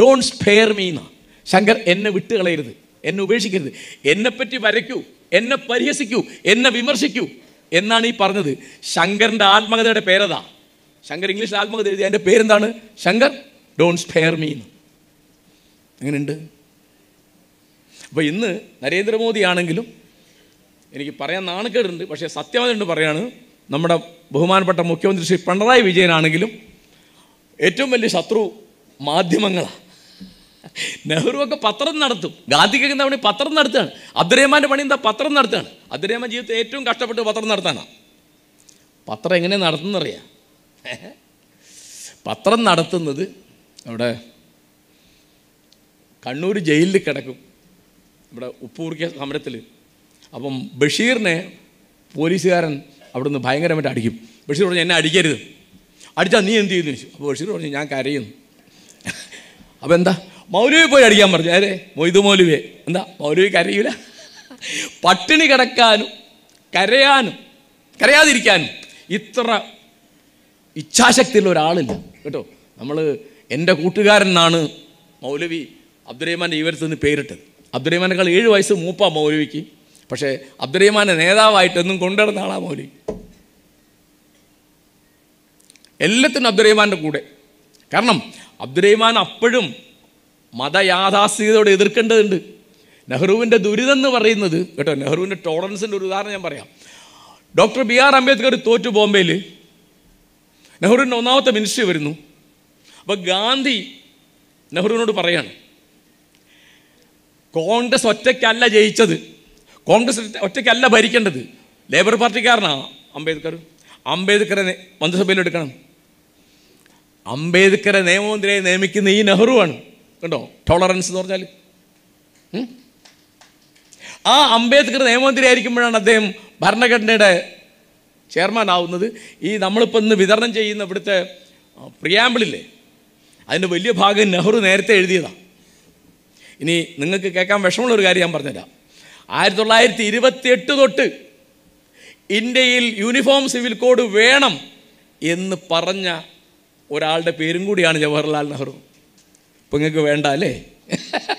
ഡോണ്ട് സ്പെയർ മീ എന്നാ ശങ്കർ എന്നെ വിട്ടുകളയരുത് എന്നെ ഉപേക്ഷിക്കരുത് എന്നെപ്പറ്റി വരയ്ക്കൂ എന്നെ പരിഹസിക്കൂ എന്നെ വിമർശിക്കൂ എന്നാണ് ഈ പറഞ്ഞത് ശങ്കറിൻ്റെ ആത്മകഥയുടെ പേരതാ ശങ്കർ ഇംഗ്ലീഷിൽ ആത്മകഥ എഴുതി എൻ്റെ പേരെന്താണ് ശങ്കർ ഡോൺ സ്പെയർ മീ അങ്ങനെയുണ്ട് അപ്പോൾ ഇന്ന് നരേന്ദ്രമോദി ആണെങ്കിലും എനിക്ക് പറയാൻ നാണക്കേടുണ്ട് പക്ഷേ സത്യമായിട്ട് പറയാണ് നമ്മുടെ ബഹുമാനപ്പെട്ട മുഖ്യമന്ത്രി ശ്രീ പിണറായി വിജയനാണെങ്കിലും ഏറ്റവും വലിയ ശത്രു മാധ്യമങ്ങളാണ് നെഹ്റുവൊക്കെ പത്രം നടത്തും ഗാന്ധിക്കൊക്കെ പണി പത്രം നടത്തുകയാണ് അബ്ദുറഹ്മാൻ്റെ പണി എന്താ പത്രം നടത്തുകയാണ് അബ്ദുറഹ്മാൻ ജീവിതത്തിൽ ഏറ്റവും കഷ്ടപ്പെട്ട് പത്രം നടത്താനാണ് പത്രം എങ്ങനെ നടത്തുന്നറിയാം പത്രം നടത്തുന്നത് അവിടെ കണ്ണൂർ ജയിലിൽ കിടക്കും ഇവിടെ ഉപ്പൂർക്കിയ സമരത്തിൽ അപ്പം ബഷീറിനെ പോലീസുകാരൻ അവിടെ നിന്ന് ഭയങ്കരമായിട്ട് അടിക്കും ബഷീർ പറഞ്ഞു എന്നെ അടിക്കരുത് അടിച്ചാൽ നീ എന്ത് ചെയ്യുന്നു ചോദിച്ചു അപ്പോൾ ബഷീർ പറഞ്ഞു ഞാൻ കരയുന്നു അപ്പോൾ എന്താ മൗലവി പോയി അടിക്കാൻ പറഞ്ഞു അതെ മൊയ്തു മൗലുവേ എന്താ മൗലവി കരയൂല പട്ടിണി കിടക്കാനും കരയാനും കരയാതിരിക്കാനും ഇത്ര ഇച്ഛാശക്തിയുള്ള ഒരാളില്ല കേട്ടോ നമ്മൾ എൻ്റെ കൂട്ടുകാരനാണ് മൗലവി അബ്ദുറഹ്മാൻ്റെ ഈവരത്ത് നിന്ന് പേരിട്ടത് അബ്ദുറഹ്മാനേക്കാൾ ഏഴ് വയസ്സ് മൂപ്പ മൗലവിക്ക് പക്ഷേ അബ്ദുറഹിമാനെ നേതാവായിട്ടൊന്നും കൊണ്ടുനടന്ന ആളാ മൗലവി എല്ലാത്തിനും അബ്ദുറഹ്മാൻ്റെ കൂടെ കാരണം അബ്ദുറഹ്മാൻ അപ്പോഴും മതയാഥാസ്ഥിതയോടെ എതിർക്കേണ്ടതുണ്ട് നെഹ്റുവിൻ്റെ ദുരിതം എന്ന് പറയുന്നത് കേട്ടോ നെഹ്റുവിൻ്റെ ടോളറൻസിൻ്റെ ഒരു ഉദാഹരണം ഞാൻ പറയാം ഡോക്ടർ ബി ആർ അംബേദ്കർ തോറ്റു ബോംബെയിൽ നെഹ്റുവിൻ്റെ ഒന്നാമത്തെ മിനിസ്റ്റർ വരുന്നു അപ്പോൾ ഗാന്ധി നെഹ്റുവിനോട് പറയാണ് കോൺഗ്രസ് ഒറ്റയ്ക്കല്ല ജയിച്ചത് കോൺഗ്രസ് ഒറ്റയ്ക്കല്ല ഭരിക്കേണ്ടത് ലേബർ പാർട്ടിക്കാരനാ അംബേദ്കർ അംബേദ്കറെ മന്ത്രിസഭയിൽ എടുക്കണം അംബേദ്കറെ നിയമമന്ത്രിയായി നിയമിക്കുന്ന ഈ നെഹ്റുവാണ് കണ്ടോ ടോളറൻസ് എന്ന് പറഞ്ഞാൽ ആ അംബേദ്കർ നിയമമന്ത്രി ആയിരിക്കുമ്പോഴാണ് അദ്ദേഹം ഭരണഘടനയുടെ ചെയർമാൻ ആവുന്നത് ഈ നമ്മളിപ്പോൾ ഇന്ന് വിതരണം ചെയ്യുന്ന ഇവിടുത്തെ പ്രിയാമ്പിളില്ലേ അതിൻ്റെ വലിയ ഭാഗം നെഹ്റു നേരത്തെ എഴുതിയതാണ് ഇനി നിങ്ങൾക്ക് കേൾക്കാൻ വിഷമമുള്ളൊരു കാര്യം ഞാൻ പറഞ്ഞുതരാം ആയിരത്തി തൊള്ളായിരത്തി എട്ട് തൊട്ട് ഇന്ത്യയിൽ യൂണിഫോം സിവിൽ കോഡ് വേണം എന്ന് പറഞ്ഞ ഒരാളുടെ പേരും കൂടിയാണ് ജവഹർലാൽ നെഹ്റു ഇപ്പം നിങ്ങൾക്ക് വേണ്ട അല്ലേ *laughs*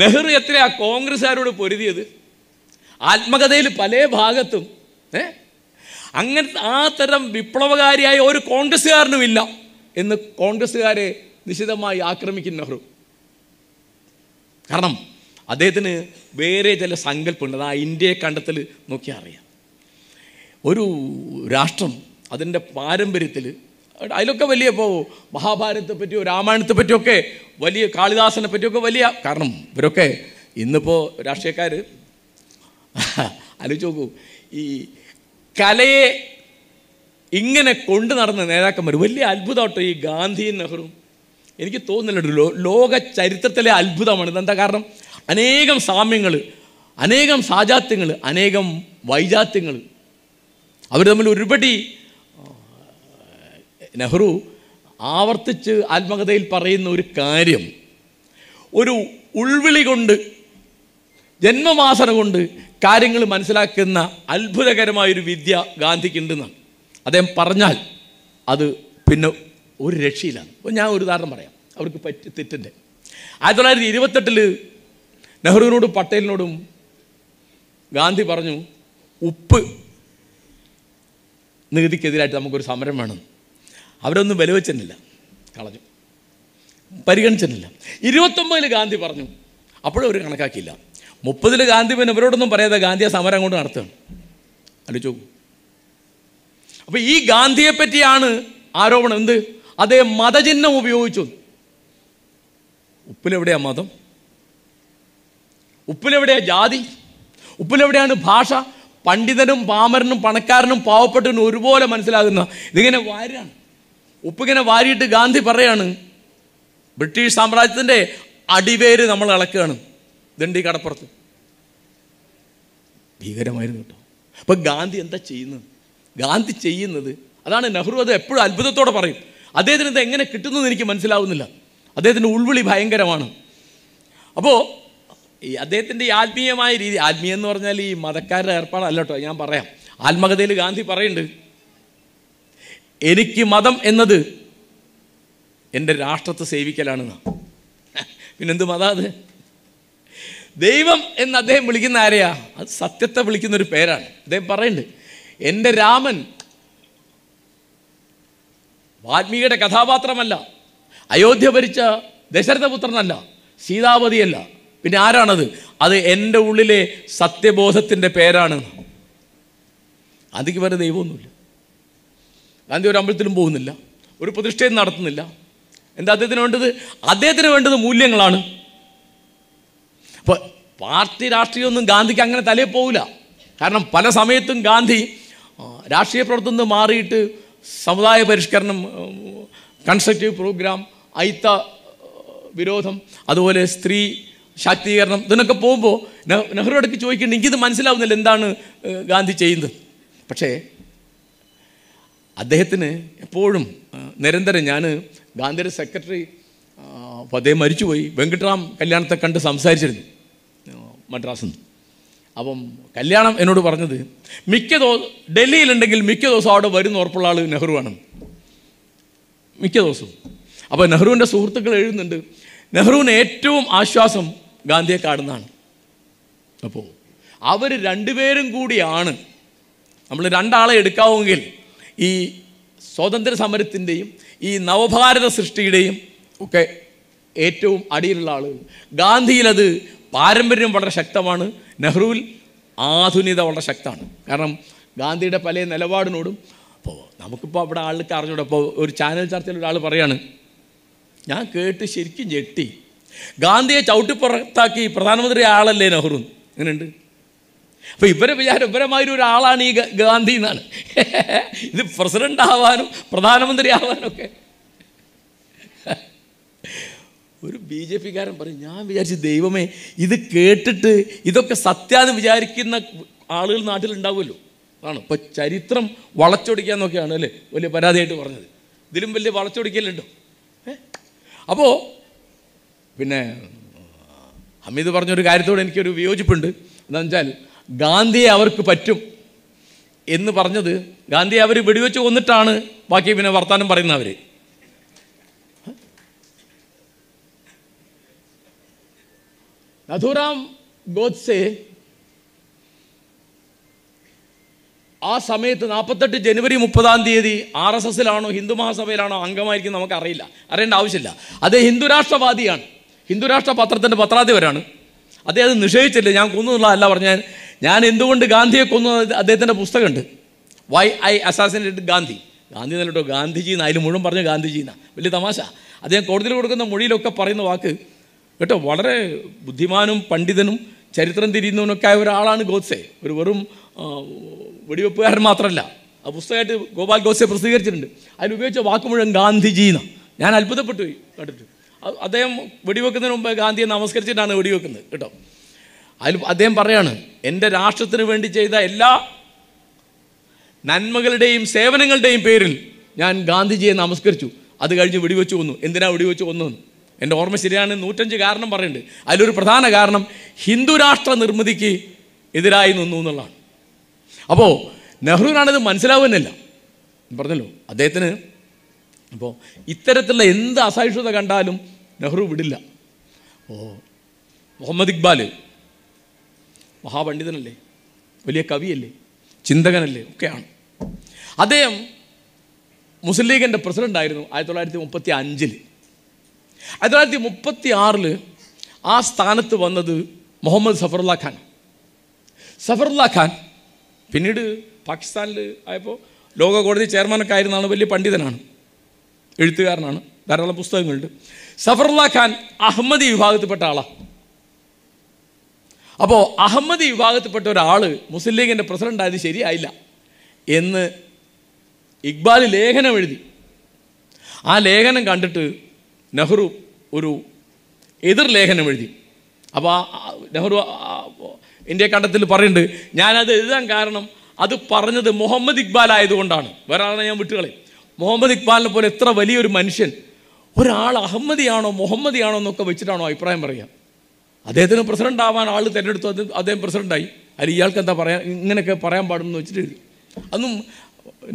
നെഹ്റു എത്രയാ കോൺഗ്രസ്സുകാരോട് പൊരുതിയത് ആത്മകഥയിൽ പല ഭാഗത്തും ഏ അങ്ങനത്തെ ആ തരം വിപ്ലവകാരിയായ ഒരു കോൺഗ്രസ്സുകാരനുമില്ല എന്ന് കോൺഗ്രസ്സുകാരെ നിശിതമായി ആക്രമിക്കുന്ന നെഹ്റു കാരണം അദ്ദേഹത്തിന് വേറെ ചില സങ്കല്പമുണ്ട് ആ ഇന്ത്യയെ കണ്ടെത്തൽ നോക്കിയാൽ അറിയാം ഒരു രാഷ്ട്രം അതിൻ്റെ പാരമ്പര്യത്തിൽ അതിലൊക്കെ വലിയ ഇപ്പോൾ മഹാഭാരതത്തെ പറ്റിയോ രാമായണത്തെ പറ്റിയൊക്കെ വലിയ കാളിദാസനെ പറ്റിയൊക്കെ വലിയ കാരണം ഇവരൊക്കെ ഇന്നിപ്പോൾ രാഷ്ട്രീയക്കാർ *laughs* ആലോചിച്ച് നോക്കൂ ഈ കലയെ ഇങ്ങനെ കൊണ്ടു നടന്ന നേതാക്കന്മാർ വലിയ അത്ഭുതമാട്ടോ ഈ ഗാന്ധിയും നെഹ്റുവും എനിക്ക് തോന്നുന്നില്ല ലോക ചരിത്രത്തിലെ അത്ഭുതമാണ് ഇതെന്താ കാരണം അനേകം സാമ്യങ്ങൾ അനേകം സാജാത്യങ്ങൾ അനേകം വൈജാത്യങ്ങൾ അവർ തമ്മിൽ ഒരുപടി നെഹ്റു ആവർത്തിച്ച് ആത്മകഥയിൽ പറയുന്ന ഒരു കാര്യം ഒരു ഉൾവിളി കൊണ്ട് ജന്മവാസന കൊണ്ട് കാര്യങ്ങൾ മനസ്സിലാക്കുന്ന അത്ഭുതകരമായൊരു വിദ്യ ഗാന്ധിക്കുണ്ടെന്നാണ് അദ്ദേഹം പറഞ്ഞാൽ അത് പിന്നെ ഒരു രക്ഷയിലാണ് അപ്പോൾ ഞാൻ ഒരു ഉദാഹരണം പറയാം അവർക്ക് പറ്റി തെറ്റിൻ്റെ ആയിരത്തി തൊള്ളായിരത്തി ഇരുപത്തെട്ടിൽ നെഹ്റുവിനോടും പട്ടേലിനോടും ഗാന്ധി പറഞ്ഞു ഉപ്പ് നികുതിക്കെതിരായിട്ട് നമുക്കൊരു സമരം വേണം അവരൊന്നും വില കളഞ്ഞു പരിഗണിച്ചെന്നില്ല ഇരുപത്തൊമ്പതിൽ ഗാന്ധി പറഞ്ഞു അപ്പോഴും അവർ കണക്കാക്കിയില്ല മുപ്പതിൽ ഗാന്ധി പിന്നെ ഇവരോടൊന്നും പറയാതെ ഗാന്ധിയെ സമരം കൊണ്ട് നടത്തുകയാണ് ആലോചിച്ചു അപ്പോൾ ഈ ഗാന്ധിയെ പറ്റിയാണ് ആരോപണം എന്ത് അതേ മതചിഹ്നം ഉപയോഗിച്ചു ഉപ്പിലെവിടെയാ മതം ഉപ്പിലെവിടെയാ ജാതി ഉപ്പിലെവിടെയാണ് ഭാഷ പണ്ഡിതനും പാമരനും പണക്കാരനും പാവപ്പെട്ടവനും ഒരുപോലെ മനസ്സിലാകുന്ന ഇതിങ്ങനെ വാരാണ് ഉപ്പിങ്ങനെ വാരിയിട്ട് ഗാന്ധി പറയാണ് ബ്രിട്ടീഷ് സാമ്രാജ്യത്തിൻ്റെ അടിവേര് നമ്മൾ അളക്കുകയാണ് ദണ്ഡി കടപ്പുറത്ത് ഭീകരമായിരുന്നു കേട്ടോ അപ്പം ഗാന്ധി എന്താ ചെയ്യുന്നത് ഗാന്ധി ചെയ്യുന്നത് അതാണ് നെഹ്റു അത് എപ്പോഴും അത്ഭുതത്തോടെ പറയും അദ്ദേഹത്തിന് ഇത് എങ്ങനെ കിട്ടുന്നതെന്ന് എനിക്ക് മനസ്സിലാവുന്നില്ല അദ്ദേഹത്തിൻ്റെ ഉൾവിളി ഭയങ്കരമാണ് അപ്പോൾ ഈ അദ്ദേഹത്തിൻ്റെ ഈ ആത്മീയമായ രീതി ആത്മീയം എന്ന് പറഞ്ഞാൽ ഈ മതക്കാരുടെ ഏർപ്പാടല്ല കേട്ടോ ഞാൻ പറയാം ആത്മകഥയിൽ ഗാന്ധി പറയുന്നുണ്ട് എനിക്ക് മതം എന്നത് എൻ്റെ രാഷ്ട്രത്തെ സേവിക്കലാണെന്നാണ് പിന്നെന്ത് മതാ അത് ദൈവം എന്ന് അദ്ദേഹം വിളിക്കുന്ന ആരെയാ അത് സത്യത്തെ വിളിക്കുന്ന ഒരു പേരാണ് അദ്ദേഹം പറയുന്നുണ്ട് എൻ്റെ രാമൻ വാത്മീകയുടെ കഥാപാത്രമല്ല അയോധ്യ ഭരിച്ച ദശരഥപുത്രനല്ല സീതാപതിയല്ല പിന്നെ ആരാണത് അത് എൻ്റെ ഉള്ളിലെ സത്യബോധത്തിൻ്റെ പേരാണ് അതിക്ക് വരെ ദൈവമൊന്നുമില്ല ഗാന്ധി ഒരു അമ്പലത്തിലും പോകുന്നില്ല ഒരു പ്രതിഷ്ഠയും നടത്തുന്നില്ല എന്താ അദ്ദേഹത്തിന് വേണ്ടത് അദ്ദേഹത്തിന് വേണ്ടത് മൂല്യങ്ങളാണ് അപ്പോൾ പാർട്ടി രാഷ്ട്രീയമൊന്നും ഗാന്ധിക്ക് അങ്ങനെ തലയിൽ പോകില്ല കാരണം പല സമയത്തും ഗാന്ധി രാഷ്ട്രീയ പ്രവർത്തനം മാറിയിട്ട് സമുദായ പരിഷ്കരണം കൺസ്ട്രക്റ്റീവ് പ്രോഗ്രാം അയിത്ത വിരോധം അതുപോലെ സ്ത്രീ ശാക്തീകരണം ഇതിനൊക്കെ പോകുമ്പോൾ നെഹ്റുവിടക്ക് ചോദിക്കുന്നുണ്ട് എനിക്കിത് മനസ്സിലാവുന്നില്ല എന്താണ് ഗാന്ധി ചെയ്യുന്നത് പക്ഷേ അദ്ദേഹത്തിന് എപ്പോഴും നിരന്തരം ഞാൻ ഗാന്ധിയുടെ സെക്രട്ടറി അദ്ദേഹം മരിച്ചുപോയി വെങ്കട്ടറാം കല്യാണത്തെ കണ്ട് സംസാരിച്ചിരുന്നു മദ്രാസ് നിന്ന് അപ്പം കല്യാണം എന്നോട് പറഞ്ഞത് മിക്ക ദിവസം ഡൽഹിയിലുണ്ടെങ്കിൽ മിക്ക ദിവസവും അവിടെ വരുന്ന ഉറപ്പുള്ള ആൾ നെഹ്റുവാണ് മിക്ക ദിവസവും അപ്പോൾ നെഹ്റുവിൻ്റെ സുഹൃത്തുക്കൾ എഴുതുന്നുണ്ട് നെഹ്റുവിന് ഏറ്റവും ആശ്വാസം ഗാന്ധിയെ കാണുന്നതാണ് അപ്പോൾ അവർ രണ്ടുപേരും കൂടിയാണ് നമ്മൾ രണ്ടാളെ എടുക്കാവുമെങ്കിൽ ഈ സ്വാതന്ത്ര്യ സമരത്തിൻ്റെയും ഈ നവഭാരത സൃഷ്ടിയുടെയും ഒക്കെ ഏറ്റവും അടിയിലുള്ള ആളുകൾ ഗാന്ധിയിലത് പാരമ്പര്യം വളരെ ശക്തമാണ് നെഹ്റുവിൽ ആധുനികത വളരെ ശക്തമാണ് കാരണം ഗാന്ധിയുടെ പല നിലപാടിനോടും അപ്പോൾ നമുക്കിപ്പോൾ അവിടെ ആൾക്ക് അറിഞ്ഞൂടെ അപ്പോൾ ഒരു ചാനൽ ചർച്ചയിൽ ഒരാൾ പറയാണ് ഞാൻ കേട്ട് ശരിക്കും ഞെട്ടി ഗാന്ധിയെ ചവിട്ടിപ്പുറത്താക്കി പ്രധാനമന്ത്രി ആളല്ലേ നെഹ്റു അങ്ങനെയുണ്ട് അപ്പോൾ ഇവരെ വിചാരം ഇവരമായൊരു ഒരാളാണ് ഈ ഗാന്ധി എന്നാണ് *laughs* ഇത് പ്രസിഡൻ്റ് ആവാനും പ്രധാനമന്ത്രി ആവാനും ഒക്കെ ഒരു ബി ജെ പിക്കാരൻ പറയും ഞാൻ വിചാരിച്ചു ദൈവമേ ഇത് കേട്ടിട്ട് ഇതൊക്കെ സത്യാന്ന് വിചാരിക്കുന്ന ആളുകൾ നാട്ടിലുണ്ടാവുമല്ലോ ആണ് ഇപ്പോൾ ചരിത്രം വളച്ചൊടിക്കാൻ നോക്കിയാണ് അല്ലേ വലിയ പരാതിയായിട്ട് പറഞ്ഞത് ഇതിലും വലിയ വളച്ചൊടിക്കലുണ്ടോ അപ്പോൾ പിന്നെ ഹമീദ് പറഞ്ഞൊരു കാര്യത്തോട് എനിക്കൊരു വിയോജിപ്പുണ്ട് എന്താണെന്ന് വെച്ചാൽ ഗാന്ധിയെ അവർക്ക് പറ്റും എന്ന് പറഞ്ഞത് ഗാന്ധിയെ അവർ വെടിവെച്ച് കൊന്നിട്ടാണ് ബാക്കി പിന്നെ വർത്തമാനം പറയുന്നവർ നഥുറാം ഗോഡ്സെ ആ സമയത്ത് നാൽപ്പത്തെട്ട് ജനുവരി മുപ്പതാം തീയതി ആർ എസ് എസിലാണോ ഹിന്ദു മഹാസഭയിലാണോ അംഗമായിരിക്കും നമുക്കറിയില്ല അറിയേണ്ട ആവശ്യമില്ല അദ്ദേഹം ഹിന്ദുരാഷ്ട്രവാദിയാണ് ഹിന്ദുരാഷ്ട്ര പത്രത്തിൻ്റെ പത്രാധിപരാണ് അദ്ദേഹം അത് നിഷേധിച്ചില്ല ഞാൻ കൊന്നുള്ളതല്ല പറഞ്ഞാൽ ഞാൻ എന്തുകൊണ്ട് ഗാന്ധിയെ കൊന്നു അദ്ദേഹത്തിൻ്റെ പുസ്തകമുണ്ട് why I assassinate Gandhi Gandhi എന്നല്ലോ ഗാന്ധിജി എന്ന് അതിൽ മുഴുവൻ പറഞ്ഞു ഗാന്ധിജി എന്നാണ് വലിയ തമാശ അദ്ദേഹം കോടതിയിൽ കൊടുക്കുന്ന മൊഴിയിലൊക്കെ പറയുന്ന വാക്ക് കേട്ടോ വളരെ ബുദ്ധിമാനും പണ്ഡിതനും ചരിത്രം തിരിയുന്നവനൊക്കെ ആയ ഒരാളാണ് ഗോത്സെ ഒരു വെറും വെടിവെപ്പുകാരൻ മാത്രമല്ല ആ പുസ്തകമായിട്ട് ഗോപാൽ ഗോസെ പ്രസിദ്ധീകരിച്ചിട്ടുണ്ട് അതിലുപയോഗിച്ച വാക്ക് മുഴുവൻ ഗാന്ധിജി എന്ന് ഞാൻ അത്ഭുതപ്പെട്ടു പോയി കണ്ടിട്ട് അദ്ദേഹം വെടിവെക്കുന്നതിന് മുമ്പ് ഗാന്ധിയെ നമസ്കരിച്ചിട്ടാണ് വെടിവെക്കുന്നത് കേട്ടോ അതിൽ അദ്ദേഹം പറയാണ് എൻ്റെ രാഷ്ട്രത്തിന് വേണ്ടി ചെയ്ത എല്ലാ നന്മകളുടെയും സേവനങ്ങളുടെയും പേരിൽ ഞാൻ ഗാന്ധിജിയെ നമസ്കരിച്ചു അത് കഴിഞ്ഞ് വെടിവെച്ച് കൊന്നു എന്തിനാണ് വെടിവെച്ച് കൊന്നു എൻ്റെ ഓർമ്മ ശരിയാണ് നൂറ്റഞ്ച് കാരണം പറയുന്നുണ്ട് അതിലൊരു പ്രധാന കാരണം ഹിന്ദു രാഷ്ട്ര നിർമ്മിതിക്ക് എതിരായി നിന്നു എന്നുള്ളതാണ് അപ്പോൾ നെഹ്റുവിനാണിത് മനസ്സിലാവുന്നില്ല പറഞ്ഞല്ലോ അദ്ദേഹത്തിന് അപ്പോൾ ഇത്തരത്തിലുള്ള എന്ത് അസഹിഷ്ണുത കണ്ടാലും നെഹ്റു വിടില്ല ഓ മുഹമ്മദ് ഇക്ബാൽ മഹാപണ്ഡിതനല്ലേ വലിയ കവിയല്ലേ ചിന്തകനല്ലേ ഒക്കെയാണ് അദ്ദേഹം മുസ്ലിം ലീഗിൻ്റെ പ്രസിഡൻ്റായിരുന്നു ആയിരത്തി തൊള്ളായിരത്തി മുപ്പത്തി അഞ്ചിൽ ആയിരത്തി തൊള്ളായിരത്തി മുപ്പത്തി ആറിൽ ആ സ്ഥാനത്ത് വന്നത് മുഹമ്മദ് സഫറുല്ല ഖാൻ സഫറുല്ല ഖാൻ പിന്നീട് പാകിസ്ഥാനിൽ ആയപ്പോൾ ലോക കോടതി ചെയർമാനൊക്കെ ആയിരുന്നാണ് വലിയ പണ്ഡിതനാണ് എഴുത്തുകാരനാണ് ധാരാളം പുസ്തകങ്ങളുണ്ട് സഫറുല്ല ഖാൻ അഹമ്മദി വിഭാഗത്തിൽപ്പെട്ട ആളാണ് അപ്പോൾ അഹമ്മദി വിഭാഗത്തിൽപ്പെട്ട ഒരാൾ മുസ്ലിം ലീഗിൻ്റെ പ്രസിഡൻ്റ് ആയത് ശരിയായില്ല എന്ന് ഇക്ബാൽ ലേഖനം എഴുതി ആ ലേഖനം കണ്ടിട്ട് നെഹ്റു ഒരു എതിർലേഖനം എഴുതി അപ്പോൾ ആ നെഹ്റു ഇന്ത്യ കണ്ടത്തിൽ പറയുന്നുണ്ട് ഞാനത് എഴുതാൻ കാരണം അത് പറഞ്ഞത് മുഹമ്മദ് ഇക്ബാൽ ആയതുകൊണ്ടാണ് വേറെ ആളെ ഞാൻ വിട്ടുകളെ മുഹമ്മദ് ഇക്ബാലിനെ പോലെ എത്ര വലിയൊരു മനുഷ്യൻ ഒരാൾ അഹമ്മദിയാണോ മുഹമ്മദിയാണോ എന്നൊക്കെ വെച്ചിട്ടാണോ അഭിപ്രായം പറയുക അദ്ദേഹത്തിന് പ്രസിഡന്റ് ആവാൻ ആൾ തിരഞ്ഞെടുത്തു അത് അദ്ദേഹം പ്രസിഡന്റായി അതിൽ ഇയാൾക്ക് എന്താ പറയാ ഇങ്ങനെയൊക്കെ പറയാൻ പാടുമെന്ന് വെച്ചിട്ട് എഴുതി അന്നും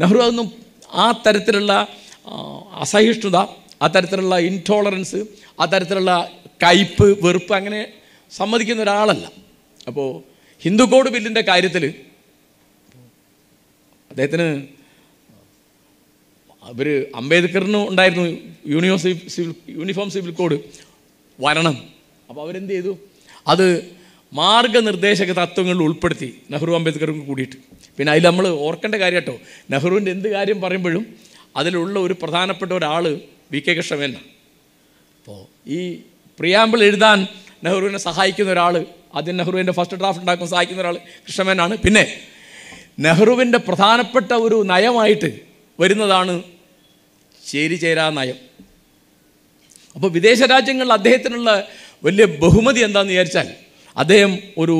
നെഹ്റു അതൊന്നും ആ തരത്തിലുള്ള അസഹിഷ്ണുത അത്തരത്തിലുള്ള ഇൻടോളറൻസ് അത്തരത്തിലുള്ള കയ്പ് വെറുപ്പ് അങ്ങനെ സമ്മതിക്കുന്ന ഒരാളല്ല അപ്പോൾ ഹിന്ദു കോഡ് ബില്ലിൻ്റെ കാര്യത്തിൽ അദ്ദേഹത്തിന് അവർ അംബേദ്കറിന് ഉണ്ടായിരുന്നു യൂണിയോ സിവിൽ യൂണിഫോം സിവിൽ കോഡ് വരണം അപ്പോൾ അവരെന്ത് ചെയ്തു അത് മാർഗനിർദ്ദേശക തത്വങ്ങൾ ഉൾപ്പെടുത്തി നെഹ്റു അംബേദ്കറും കൂടിയിട്ട് പിന്നെ അതിൽ നമ്മൾ ഓർക്കേണ്ട കാര്യം കേട്ടോ നെഹ്റുവിൻ്റെ എന്ത് കാര്യം പറയുമ്പോഴും അതിലുള്ള ഒരു പ്രധാനപ്പെട്ട ഒരാൾ വി കെ കൃഷ്ണമേൻ അപ്പോൾ ഈ പ്രിയാമ്പിൾ എഴുതാൻ നെഹ്റുവിനെ സഹായിക്കുന്ന ഒരാൾ ആദ്യം നെഹ്റുവിൻ്റെ ഫസ്റ്റ് ഡ്രാഫ്റ്റ് ഉണ്ടാക്കാൻ സഹായിക്കുന്ന ഒരാൾ കൃഷ്ണമേനാണ് പിന്നെ നെഹ്റുവിൻ്റെ പ്രധാനപ്പെട്ട ഒരു നയമായിട്ട് വരുന്നതാണ് ചേരിചേരാ നയം അപ്പോൾ വിദേശ രാജ്യങ്ങളിൽ അദ്ദേഹത്തിനുള്ള വലിയ ബഹുമതി എന്താണെന്ന് വിചാരിച്ചാൽ അദ്ദേഹം ഒരു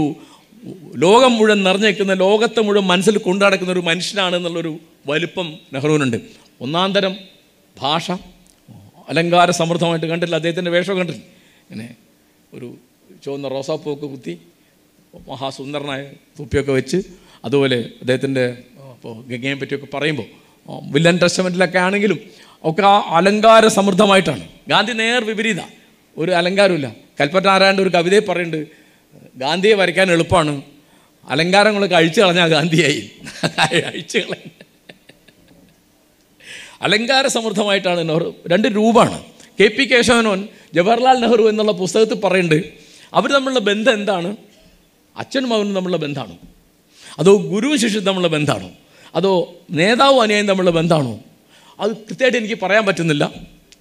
ലോകം മുഴുവൻ നിറഞ്ഞേക്കുന്ന ലോകത്തെ മുഴുവൻ മനസ്സിൽ കൊണ്ടു നടക്കുന്ന ഒരു മനുഷ്യനാണ് എന്നുള്ളൊരു വലുപ്പം നെഹ്റുവിനുണ്ട് ഒന്നാം തരം ഭാഷ അലങ്കാര സമൃദ്ധമായിട്ട് കണ്ടില്ല അദ്ദേഹത്തിൻ്റെ വേഷം കണ്ടില്ല ഇങ്ങനെ ഒരു ചുവന്ന റോസാപ്പൂക്ക് കുത്തി മഹാസുന്ദരനായ തൂപ്പിയൊക്കെ വെച്ച് അതുപോലെ അദ്ദേഹത്തിൻ്റെ ഇപ്പോൾ ഗംഗയെ പറ്റിയൊക്കെ പറയുമ്പോൾ വില്ലൻ ടെസ്റ്റമെൻറ്റിലൊക്കെ ആണെങ്കിലും ഒക്കെ ആ അലങ്കാര സമൃദ്ധമായിട്ടാണ് ഗാന്ധി നേർ വിപരീത ഒരു അലങ്കാരമില്ല കൽപ്പറ്റ നാരായണൻ്റെ ഒരു കവിതയെ പറയുന്നുണ്ട് ഗാന്ധിയെ വരയ്ക്കാൻ എളുപ്പമാണ് അലങ്കാരങ്ങളൊക്കെ അഴിച്ചു കളഞ്ഞാൽ ഗാന്ധിയായി അഴിച്ചു കളഞ്ഞ അലങ്കാര സമൃദ്ധമായിട്ടാണ് നെഹ്റു രണ്ട് രൂപമാണ് കെ പി കേശവനോൻ ജവഹർലാൽ നെഹ്റു എന്നുള്ള പുസ്തകത്തിൽ പറയുന്നുണ്ട് അവർ തമ്മിലുള്ള ബന്ധം എന്താണ് അച്ഛനും അവനും തമ്മിലുള്ള ബന്ധമാണോ അതോ ഗുരുവും ശിഷ്യനും തമ്മിലുള്ള ബന്ധമാണോ അതോ നേതാവും അനുയായും തമ്മിലുള്ള ബന്ധമാണോ അത് കൃത്യമായിട്ട് എനിക്ക് പറയാൻ പറ്റുന്നില്ല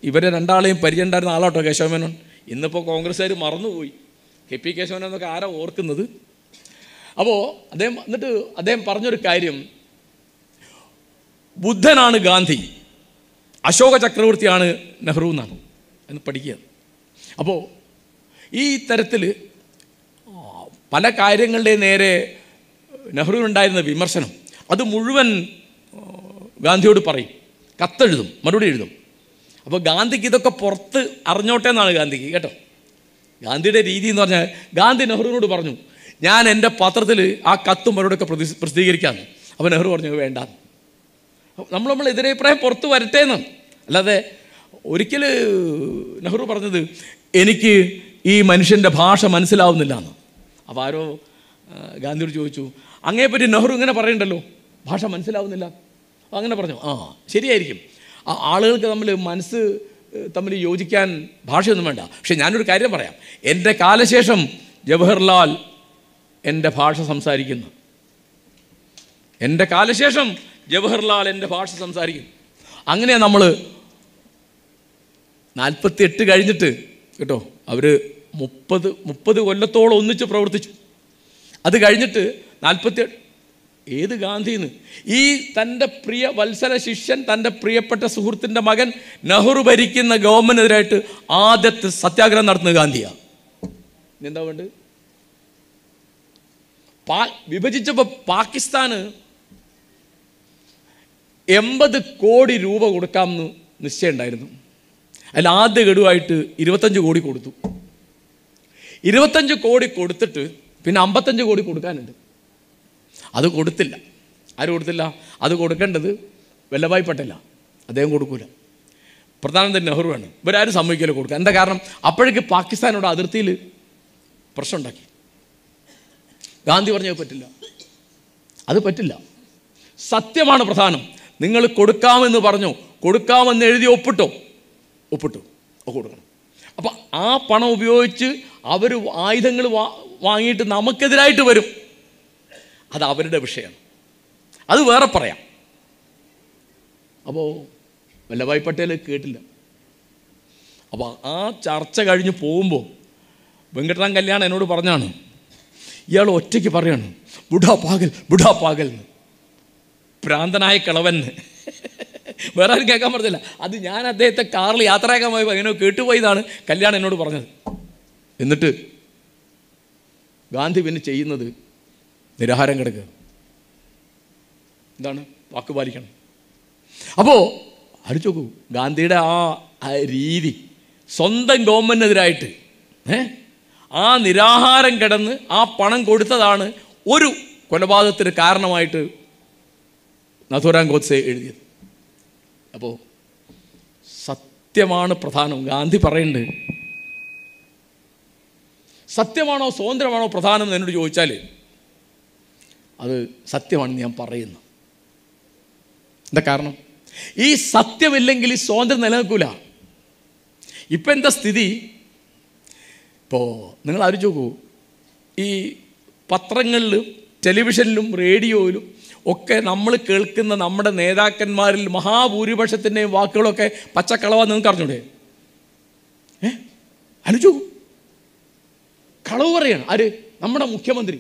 ഇവരെ രണ്ടാളെയും പരിചയമുണ്ടായിരുന്ന ആളാട്ടോ കേശവമേനോൻ ഇന്നിപ്പോൾ കോൺഗ്രസ്സുകാർ മറന്നുപോയി കെ പി കേശവൻ എന്നൊക്കെ ആരാ ഓർക്കുന്നത് അപ്പോൾ അദ്ദേഹം എന്നിട്ട് അദ്ദേഹം പറഞ്ഞൊരു കാര്യം ബുദ്ധനാണ് ഗാന്ധി അശോക ചക്രവർത്തിയാണ് നെഹ്റു എന്നാണ് എന്ന് പഠിക്കുക അപ്പോൾ ഈ തരത്തിൽ പല കാര്യങ്ങളുടെ നേരെ നെഹ്റുവിനുണ്ടായിരുന്ന വിമർശനം അത് മുഴുവൻ ഗാന്ധിയോട് പറയും കത്തെഴുതും മറുപടി എഴുതും അപ്പോൾ ഗാന്ധിക്ക് ഇതൊക്കെ പുറത്ത് അറിഞ്ഞോട്ടെ എന്നാണ് ഗാന്ധിക്ക് കേട്ടോ ഗാന്ധിയുടെ രീതി എന്ന് പറഞ്ഞാൽ ഗാന്ധി നെഹ്റുവിനോട് പറഞ്ഞു ഞാൻ എൻ്റെ പത്രത്തിൽ ആ കത്തും മറുപടിയൊക്കെ പ്രതി പ്രസിദ്ധീകരിക്കാമെന്ന് അപ്പോൾ നെഹ്റു പറഞ്ഞു വേണ്ട നമ്മൾ നമ്മൾ എതിരഭിപ്രായം പുറത്ത് വരട്ടേന്ന് എന്ന് അല്ലാതെ ഒരിക്കൽ നെഹ്റു പറഞ്ഞത് എനിക്ക് ഈ മനുഷ്യൻ്റെ ഭാഷ മനസ്സിലാവുന്നില്ല എന്ന് അപ്പോൾ ആരോ ഗാന്ധിയോട് ചോദിച്ചു അങ്ങേപ്പറ്റി നെഹ്റു ഇങ്ങനെ പറയണ്ടല്ലോ ഭാഷ മനസ്സിലാവുന്നില്ല അങ്ങനെ പറഞ്ഞു ആ ശരിയായിരിക്കും ആ ആളുകൾക്ക് തമ്മിൽ മനസ്സ് തമ്മിൽ യോജിക്കാൻ ഭാഷയൊന്നും വേണ്ട പക്ഷെ ഞാനൊരു കാര്യം പറയാം എൻ്റെ കാലശേഷം ജവഹർലാൽ എൻ്റെ ഭാഷ സംസാരിക്കുന്നു എൻ്റെ കാലശേഷം ജവഹർലാൽ എൻ്റെ ഭാഷ സംസാരിക്കും അങ്ങനെ നമ്മൾ നാൽപ്പത്തി എട്ട് കഴിഞ്ഞിട്ട് കേട്ടോ അവർ മുപ്പത് മുപ്പത് കൊല്ലത്തോളം ഒന്നിച്ച് പ്രവർത്തിച്ചു അത് കഴിഞ്ഞിട്ട് നാൽപ്പത്തി ഏത് ഗാന്ധിന്ന് ഈ തൻ്റെ പ്രിയ വത്സല ശിഷ്യൻ തൻ്റെ പ്രിയപ്പെട്ട സുഹൃത്തിൻ്റെ മകൻ നെഹ്റു ഭരിക്കുന്ന ഗവൺമെൻറ്റിനെതിരായിട്ട് ആദ്യത്തെ സത്യാഗ്രഹം നടത്തുന്ന ഗാന്ധിയാണ് എന്താ വേണ്ടത് പാ വിഭജിച്ചപ്പോൾ പാകിസ്ഥാന് എൺപത് കോടി രൂപ കൊടുക്കാമെന്ന് നിശ്ചയമുണ്ടായിരുന്നു അതിൽ ആദ്യ ഗഡുവായിട്ട് ഇരുപത്തഞ്ച് കോടി കൊടുത്തു ഇരുപത്തഞ്ച് കോടി കൊടുത്തിട്ട് പിന്നെ അമ്പത്തഞ്ച് കോടി കൊടുക്കാനുണ്ട് അത് കൊടുത്തില്ല ആര് കൊടുത്തില്ല അത് കൊടുക്കേണ്ടത് വല്ലഭായ് പട്ടേല അദ്ദേഹം കൊടുക്കൂല പ്രധാനമന്ത്രി നെഹ്റുവാണ് ഇവരാരും സമ്മതിക്കില്ല കൊടുക്കുക എന്താ കാരണം അപ്പോഴേക്ക് പാകിസ്ഥാനോട് അതിർത്തിയിൽ ഉണ്ടാക്കി ഗാന്ധി പറഞ്ഞത് പറ്റില്ല അത് പറ്റില്ല സത്യമാണ് പ്രധാനം നിങ്ങൾ കൊടുക്കാമെന്ന് പറഞ്ഞു കൊടുക്കാമെന്ന് എഴുതി ഒപ്പിട്ടോ ഒപ്പിട്ടു കൊടുക്കണം അപ്പം ആ പണം ഉപയോഗിച്ച് അവർ ആയുധങ്ങൾ വാ വാങ്ങിയിട്ട് നമുക്കെതിരായിട്ട് വരും അത് അവരുടെ വിഷയമാണ് അത് വേറെ പറയാം അപ്പോൾ വല്ലഭായ് പട്ടേൽ കേട്ടില്ല അപ്പോൾ ആ ചർച്ച കഴിഞ്ഞ് പോകുമ്പോൾ വെങ്കട്ടറാം കല്യാണം എന്നോട് പറഞ്ഞാണ് ഇയാൾ ഒറ്റയ്ക്ക് പറയാണ് ബുഡാ പാകൽ ബുഡാ പാകൽ എന്ന് പ്രാന്തനായ കിളവൻ വേറെ ആരും കേൾക്കാൻ പറഞ്ഞില്ല അത് ഞാൻ അദ്ദേഹത്തെ കാറിൽ യാത്രയാക്കാൻ പോയപ്പോൾ അങ്ങനെ കേട്ടുപോയതാണ് കല്യാണം എന്നോട് പറഞ്ഞത് എന്നിട്ട് ഗാന്ധി പിന്നെ ചെയ്യുന്നത് നിരാഹാരം കിടക്കുക എന്താണ് വാക്ക് പാലിക്കണം അപ്പോൾ അടിച്ചു നോക്കൂ ഗാന്ധിയുടെ ആ രീതി സ്വന്തം ഗവൺമെൻറ്റിനെതിരായിട്ട് ഏ ആ നിരാഹാരം കിടന്ന് ആ പണം കൊടുത്തതാണ് ഒരു കൊലപാതകത്തിന് കാരണമായിട്ട് നഥുറാം ഗോഡ്സെ എഴുതിയത് അപ്പോൾ സത്യമാണ് പ്രധാനം ഗാന്ധി പറയുന്നുണ്ട് സത്യമാണോ സ്വതന്ത്രമാണോ പ്രധാനം എന്ന് എന്നോട് ചോദിച്ചാൽ അത് സത്യമാണെന്ന് ഞാൻ പറയുന്നു എന്താ കാരണം ഈ സത്യമില്ലെങ്കിൽ ഈ സ്വാതന്ത്ര്യം നിലനിൽക്കില്ല ഇപ്പം എന്താ സ്ഥിതി ഇപ്പോൾ നിങ്ങൾ ആലോചിച്ച് നോക്കൂ ഈ പത്രങ്ങളിലും ടെലിവിഷനിലും റേഡിയോയിലും ഒക്കെ നമ്മൾ കേൾക്കുന്ന നമ്മുടെ നേതാക്കന്മാരിൽ മഹാഭൂരിപക്ഷത്തിൻ്റെയും വാക്കുകളൊക്കെ പച്ചക്കളവാ നിങ്ങൾക്ക് അറിഞ്ഞൂടെ ഏ അനുജു കളവ് പറയാണ് ആര് നമ്മുടെ മുഖ്യമന്ത്രി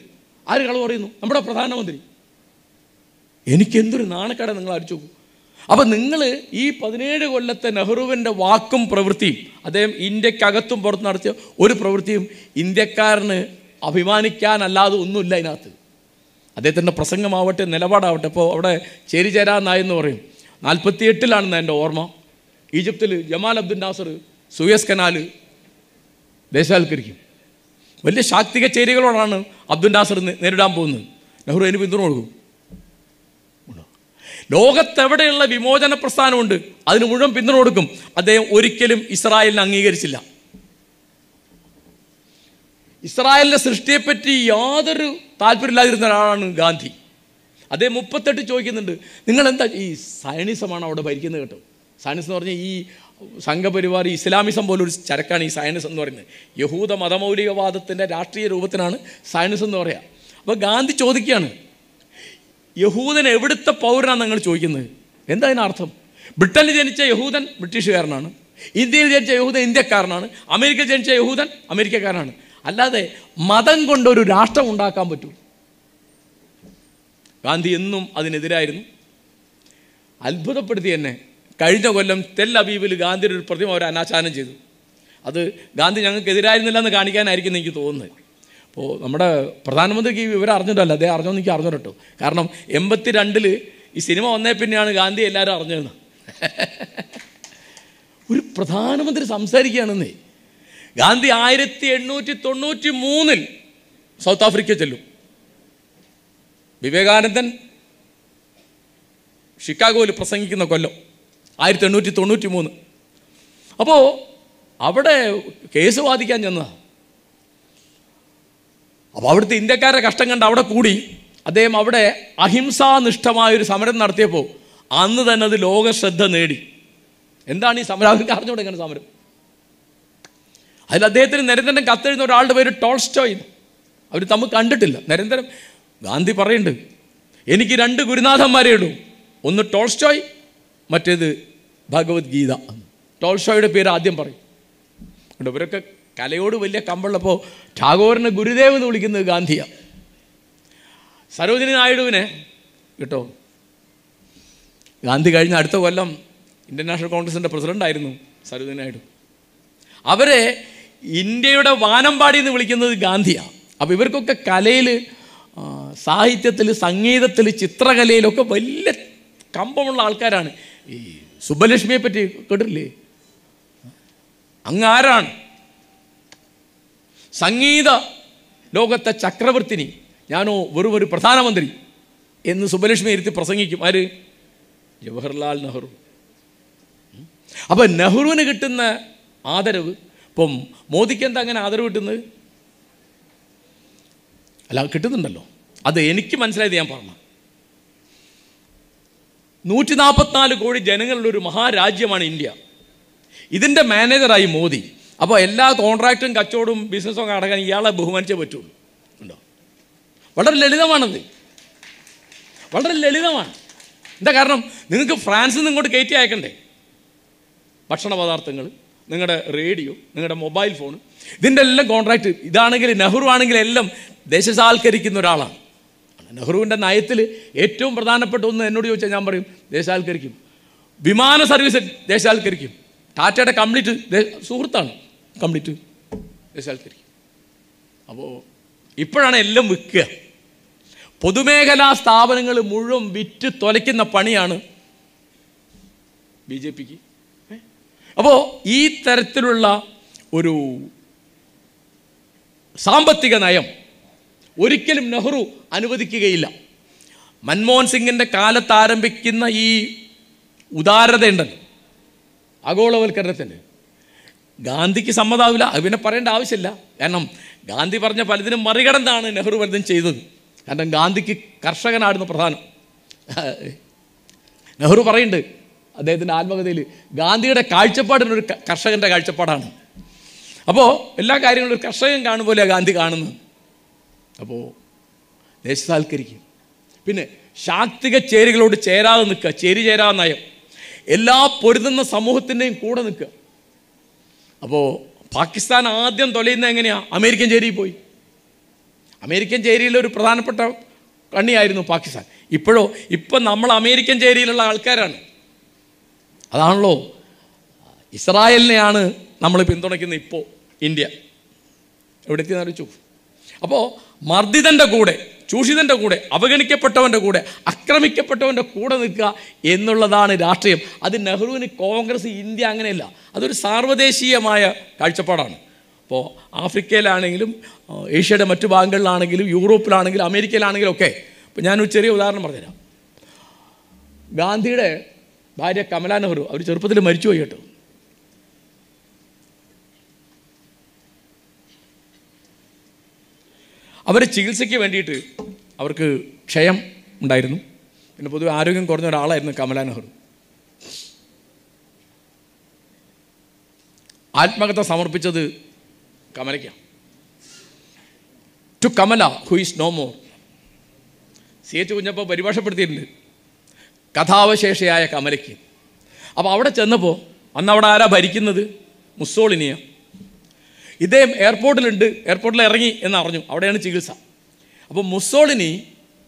ആര് കളവ് പറയുന്നു നമ്മുടെ പ്രധാനമന്ത്രി എനിക്കെന്തൊരു നാണക്കട നിങ്ങൾ അടിച്ചു അപ്പം നിങ്ങൾ ഈ പതിനേഴ് കൊല്ലത്തെ നെഹ്റുവിൻ്റെ വാക്കും പ്രവൃത്തിയും അദ്ദേഹം ഇന്ത്യക്കകത്തും പുറത്ത് നടത്തിയ ഒരു പ്രവൃത്തിയും ഇന്ത്യക്കാരന് അഭിമാനിക്കാനല്ലാതെ ഒന്നുമില്ല അതിനകത്ത് അദ്ദേഹത്തിൻ്റെ പ്രസംഗമാവട്ടെ നിലപാടാവട്ടെ ഇപ്പോൾ അവിടെ ചേരിചേരാ എന്ന് പറയും നാൽപ്പത്തി എട്ടിലാണെന്ന് എൻ്റെ ഓർമ്മ ഈജിപ്തിൽ Jamal Abdul Nasser Suez canal ദേശാൽക്കരിക്കും വലിയ ശാക്തിക ചേരികളോടാണ് അബ്ദുൽ നാസർ നേരിടാൻ പോകുന്നത് നെഹ്റു അതിന് പിന്തുണ കൊടുക്കും ലോകത്തെവിടെയുള്ള വിമോചന പ്രസ്ഥാനമുണ്ട് അതിന് മുഴുവൻ പിന്തുണ കൊടുക്കും അദ്ദേഹം ഒരിക്കലും ഇസ്രായേലിനെ അംഗീകരിച്ചില്ല ഇസ്രായേലിൻ്റെ സൃഷ്ടിയെപ്പറ്റി യാതൊരു താല്പര്യമില്ലാതിരുന്ന ഒരാളാണ് ഗാന്ധി അതേ മുപ്പത്തെട്ട് ചോദിക്കുന്നുണ്ട് നിങ്ങളെന്താ ഈ സയനിസമാണ് അവിടെ ഭരിക്കുന്നത് കേട്ടോ സയനിസം എന്ന് പറഞ്ഞാൽ ഈ സംഘപരിവാർ ഇസ്ലാമിസം പോലൊരു ചരക്കാണ് ഈ സയനിസം എന്ന് പറയുന്നത് യഹൂദ മതമൗലികവാദത്തിൻ്റെ രാഷ്ട്രീയ രൂപത്തിനാണ് സയനിസം എന്ന് പറയുക അപ്പോൾ ഗാന്ധി ചോദിക്കുകയാണ് യഹൂദൻ എവിടുത്തെ പൗരനാണ് നിങ്ങൾ ചോദിക്കുന്നത് എന്താ അതിനർത്ഥം ബ്രിട്ടനിൽ ജനിച്ച യഹൂദൻ ബ്രിട്ടീഷുകാരനാണ് ഇന്ത്യയിൽ ജനിച്ച യഹൂദൻ ഇന്ത്യക്കാരനാണ് അമേരിക്കയിൽ ജനിച്ച യഹൂദൻ അമേരിക്കക്കാരനാണ് അല്ലാതെ മതം കൊണ്ടൊരു രാഷ്ട്രം ഉണ്ടാക്കാൻ പറ്റൂ ഗാന്ധി എന്നും അതിനെതിരായിരുന്നു അത്ഭുതപ്പെടുത്തി എന്നെ കഴിഞ്ഞ കൊല്ലം തെൽ അബീബിൽ ഗാന്ധിയുടെ ഒരു പ്രതിമ അവർ അനാച്ഛാനം ചെയ്തു അത് ഗാന്ധി ഞങ്ങൾക്ക് എതിരായിരുന്നില്ല എന്ന് കാണിക്കാനായിരിക്കും എനിക്ക് തോന്നുന്നത് അപ്പോൾ നമ്മുടെ പ്രധാനമന്ത്രിക്ക് ഈ വിവരം അറിഞ്ഞിട്ടല്ല അദ്ദേഹം അറിഞ്ഞോ എനിക്ക് അറിഞ്ഞോ കാരണം എൺപത്തി രണ്ടിൽ ഈ സിനിമ വന്നേ പിന്നെയാണ് ഗാന്ധി എല്ലാവരും അറിഞ്ഞത് *laughs* ഒരു പ്രധാനമന്ത്രി സംസാരിക്കുകയാണെന്നേ ഗാന്ധി ആയിരത്തി എണ്ണൂറ്റി തൊണ്ണൂറ്റി മൂന്നിൽ സൗത്ത് ആഫ്രിക്ക ചെല്ലും വിവേകാനന്ദൻ ഷിക്കാഗോയിൽ പ്രസംഗിക്കുന്ന കൊല്ലം ആയിരത്തി എണ്ണൂറ്റി തൊണ്ണൂറ്റി മൂന്ന് അപ്പോൾ അവിടെ കേസ് വാദിക്കാൻ ചെന്നതാണ് അപ്പോൾ അവിടുത്തെ ഇന്ത്യക്കാരെ കഷ്ടം കണ്ട് അവിടെ കൂടി അദ്ദേഹം അവിടെ അഹിംസാനിഷ്ഠമായൊരു സമരം നടത്തിയപ്പോൾ അന്ന് തന്നെ അത് ലോക ശ്രദ്ധ നേടി എന്താണ് ഈ സമരം അവർക്ക് അറിഞ്ഞുകൂടെ എങ്ങനെ സമരം അതിൽ അദ്ദേഹത്തിന് നിരന്തരം കത്തെഴുന്ന ഒരാളുടെ പേര് ടോൾസ്റ്റോയ് അവർ തമ്മിൽ കണ്ടിട്ടില്ല നിരന്തരം ഗാന്ധി പറയുന്നുണ്ട് എനിക്ക് രണ്ട് ഗുരുനാഥന്മാരേ ഉള്ളൂ ഒന്ന് ടോൾസ്റ്റോയ് മറ്റേത് ഭഗവത്ഗീത ടോൾസ്റ്റോയുടെ പേര് ആദ്യം പറയും അതുകൊണ്ട് ഇവരൊക്കെ കലയോട് വലിയ കമ്പുള്ളപ്പോൾ ടാഗോറിനെ ഗുരുദേവ് എന്ന് വിളിക്കുന്നത് ഗാന്ധിയാണ് സരോജിനി നായിഡുവിനെ കേട്ടോ ഗാന്ധി കഴിഞ്ഞ അടുത്ത കൊല്ലം ഇൻ്റർനാഷണൽ കോൺഗ്രസിൻ്റെ പ്രസിഡൻ്റായിരുന്നു സരോജിനി നായിഡു അവരെ ഇന്ത്യയുടെ വാനമ്പാടി എന്ന് വിളിക്കുന്നത് ഗാന്ധിയാണ് അപ്പോൾ ഇവർക്കൊക്കെ കലയിൽ സാഹിത്യത്തിൽ സംഗീതത്തിൽ ചിത്രകലയിലൊക്കെ വലിയ കമ്പമുള്ള ആൾക്കാരാണ് ഈ സുബ്ബലക്ഷ്മിയെ പറ്റി കേട്ടില്ലേ അങ്ങ് ആരാണ് സംഗീത ലോകത്തെ ചക്രവർത്തിനി ഞാനോ വെറും ഒരു പ്രധാനമന്ത്രി എന്ന് സുബ്ബലക്ഷ്മി ഇരുത്തി പ്രസംഗിക്കും ആര് ജവഹർലാൽ നെഹ്റു അപ്പോൾ നെഹ്റുവിന് കിട്ടുന്ന ആദരവ് ഇപ്പം മോദിക്ക് എന്താ അങ്ങനെ ആദരവ് കിട്ടുന്നത് അല്ല കിട്ടുന്നുണ്ടല്ലോ അത് എനിക്ക് മനസ്സിലായത് ഞാൻ പറഞ്ഞു നൂറ്റി നാൽപ്പത്തിനാല് കോടി ജനങ്ങളുടെ ഒരു മഹാരാജ്യമാണ് ഇന്ത്യ ഇതിൻ്റെ മാനേജറായി മോദി അപ്പോൾ എല്ലാ കോൺട്രാക്റ്റും കച്ചവടവും ബിസിനസ്സും ഒക്കെ അടക്കാൻ ഇയാളെ ബഹുമാനിച്ചേ പറ്റുള്ളൂ ഉണ്ടോ വളരെ ലളിതമാണത് വളരെ ലളിതമാണ് എന്താ കാരണം നിങ്ങൾക്ക് ഫ്രാൻസിൽ നിന്ന് ഇങ്ങോട്ട് കയറ്റി അയക്കണ്ടേ ഭക്ഷണ പദാർത്ഥങ്ങൾ നിങ്ങളുടെ റേഡിയോ നിങ്ങളുടെ മൊബൈൽ ഫോൺ ഇതിൻ്റെ എല്ലാം കോൺട്രാക്ട് ഇതാണെങ്കിൽ നെഹ്റു ആണെങ്കിൽ എല്ലാം ദേശസാൽക്കരിക്കുന്ന ഒരാളാണ് നെഹ്റുവിൻ്റെ നയത്തിൽ ഏറ്റവും പ്രധാനപ്പെട്ട ഒന്ന് എന്നോട് ചോദിച്ചാൽ ഞാൻ പറയും ദേശസാൽക്കരിക്കും വിമാന സർവീസ് ദേശസാൽക്കരിക്കും ടാറ്റയുടെ കംപ്ലീറ്റ് സുഹൃത്താണ് കംപ്ലീറ്റ് ദേശസാൽക്കരിക്കും അപ്പോൾ ഇപ്പോഴാണ് എല്ലാം വിൽക്കുക പൊതുമേഖലാ സ്ഥാപനങ്ങൾ മുഴുവൻ വിറ്റ് തൊലയ്ക്കുന്ന പണിയാണ് ബി ജെ പിക്ക് അപ്പോൾ ഈ തരത്തിലുള്ള ഒരു സാമ്പത്തിക നയം ഒരിക്കലും നെഹ്റു അനുവദിക്കുകയില്ല മൻമോഹൻ സിംഗിൻ്റെ കാലത്ത് ആരംഭിക്കുന്ന ഈ ഉദാരതയുണ്ടെന്ന് ആഗോളവൽക്കരണത്തിൻ്റെ ഗാന്ധിക്ക് സമ്മതാവില്ല അത് പിന്നെ പറയേണ്ട ആവശ്യമില്ല കാരണം ഗാന്ധി പറഞ്ഞ പലതിനും മറികടന്നാണ് നെഹ്റു പലതും ചെയ്തത് കാരണം ഗാന്ധിക്ക് കർഷകനായിരുന്നു പ്രധാനം നെഹ്റു പറയുന്നുണ്ട് അദ്ദേഹത്തിൻ്റെ ആത്മകഥയിൽ ഗാന്ധിയുടെ ഒരു കർഷകൻ്റെ കാഴ്ചപ്പാടാണ് അപ്പോൾ എല്ലാ കാര്യങ്ങളും ഒരു കർഷകൻ കാണും പോലെയാണ് ഗാന്ധി കാണുന്നത് അപ്പോൾ ദേശസാൽക്കരിക്കും പിന്നെ ശാക്തിക ചേരികളോട് ചേരാതെ നിൽക്കുക ചേരി ചേരാതെ നയം എല്ലാ പൊരുതുന്ന സമൂഹത്തിൻ്റെയും കൂടെ നിൽക്കുക അപ്പോൾ പാകിസ്ഥാൻ ആദ്യം തൊലയുന്നത് എങ്ങനെയാണ് അമേരിക്കൻ ചേരിയിൽ പോയി അമേരിക്കൻ ചേരിയിലെ ഒരു പ്രധാനപ്പെട്ട കണ്ണിയായിരുന്നു പാകിസ്ഥാൻ ഇപ്പോഴോ ഇപ്പം നമ്മൾ അമേരിക്കൻ ചേരിയിലുള്ള ആൾക്കാരാണ് അതാണല്ലോ ഇസ്രായേലിനെയാണ് നമ്മൾ പിന്തുണയ്ക്കുന്നത് ഇപ്പോൾ ഇന്ത്യ എവിടെ എത്തി അറിയിച്ചു അപ്പോൾ മർദ്ദിതൻ്റെ കൂടെ ചൂഷിതൻ്റെ കൂടെ അവഗണിക്കപ്പെട്ടവൻ്റെ കൂടെ അക്രമിക്കപ്പെട്ടവൻ്റെ കൂടെ നിൽക്കുക എന്നുള്ളതാണ് രാഷ്ട്രീയം അത് നെഹ്റുവിന് കോൺഗ്രസ് ഇന്ത്യ അങ്ങനെയല്ല അതൊരു സാർവദേശീയമായ കാഴ്ചപ്പാടാണ് ഇപ്പോൾ ആഫ്രിക്കയിലാണെങ്കിലും ഏഷ്യയുടെ മറ്റു ഭാഗങ്ങളിലാണെങ്കിലും യൂറോപ്പിലാണെങ്കിലും അമേരിക്കയിലാണെങ്കിലും ഒക്കെ ഇപ്പം ഞാനൊരു ചെറിയ ഉദാഹരണം പറഞ്ഞുതരാം ഗാന്ധിയുടെ ഭാര്യ കമലാ നെഹ്റു അവർ ചെറുപ്പത്തിൽ മരിച്ചുപോയി കേട്ടോ അവരെ ചികിത്സയ്ക്ക് വേണ്ടിയിട്ട് അവർക്ക് ക്ഷയം ഉണ്ടായിരുന്നു പിന്നെ പൊതുവെ ആരോഗ്യം കുറഞ്ഞ ഒരാളായിരുന്നു കമലാ നെഹ്റു ആത്മകഥ സമർപ്പിച്ചത് കമലയ്ക്കാണ് to Kamala who is no more C H കുഞ്ഞപ്പോൾ പരിഭാഷപ്പെടുത്തിയിട്ടുണ്ട് കഥാവശേഷയായ കമലയ്ക്ക് അപ്പോൾ അവിടെ ചെന്നപ്പോൾ അന്ന് അവിടെ ആരാ ഭരിക്കുന്നത് മുസ്സോളിനിയ ഇദ്ദേഹം എയർപോർട്ടിലുണ്ട് എയർപോർട്ടിൽ ഇറങ്ങി എന്ന് അറിഞ്ഞു അവിടെയാണ് ചികിത്സ അപ്പോൾ മുസ്സോളിനി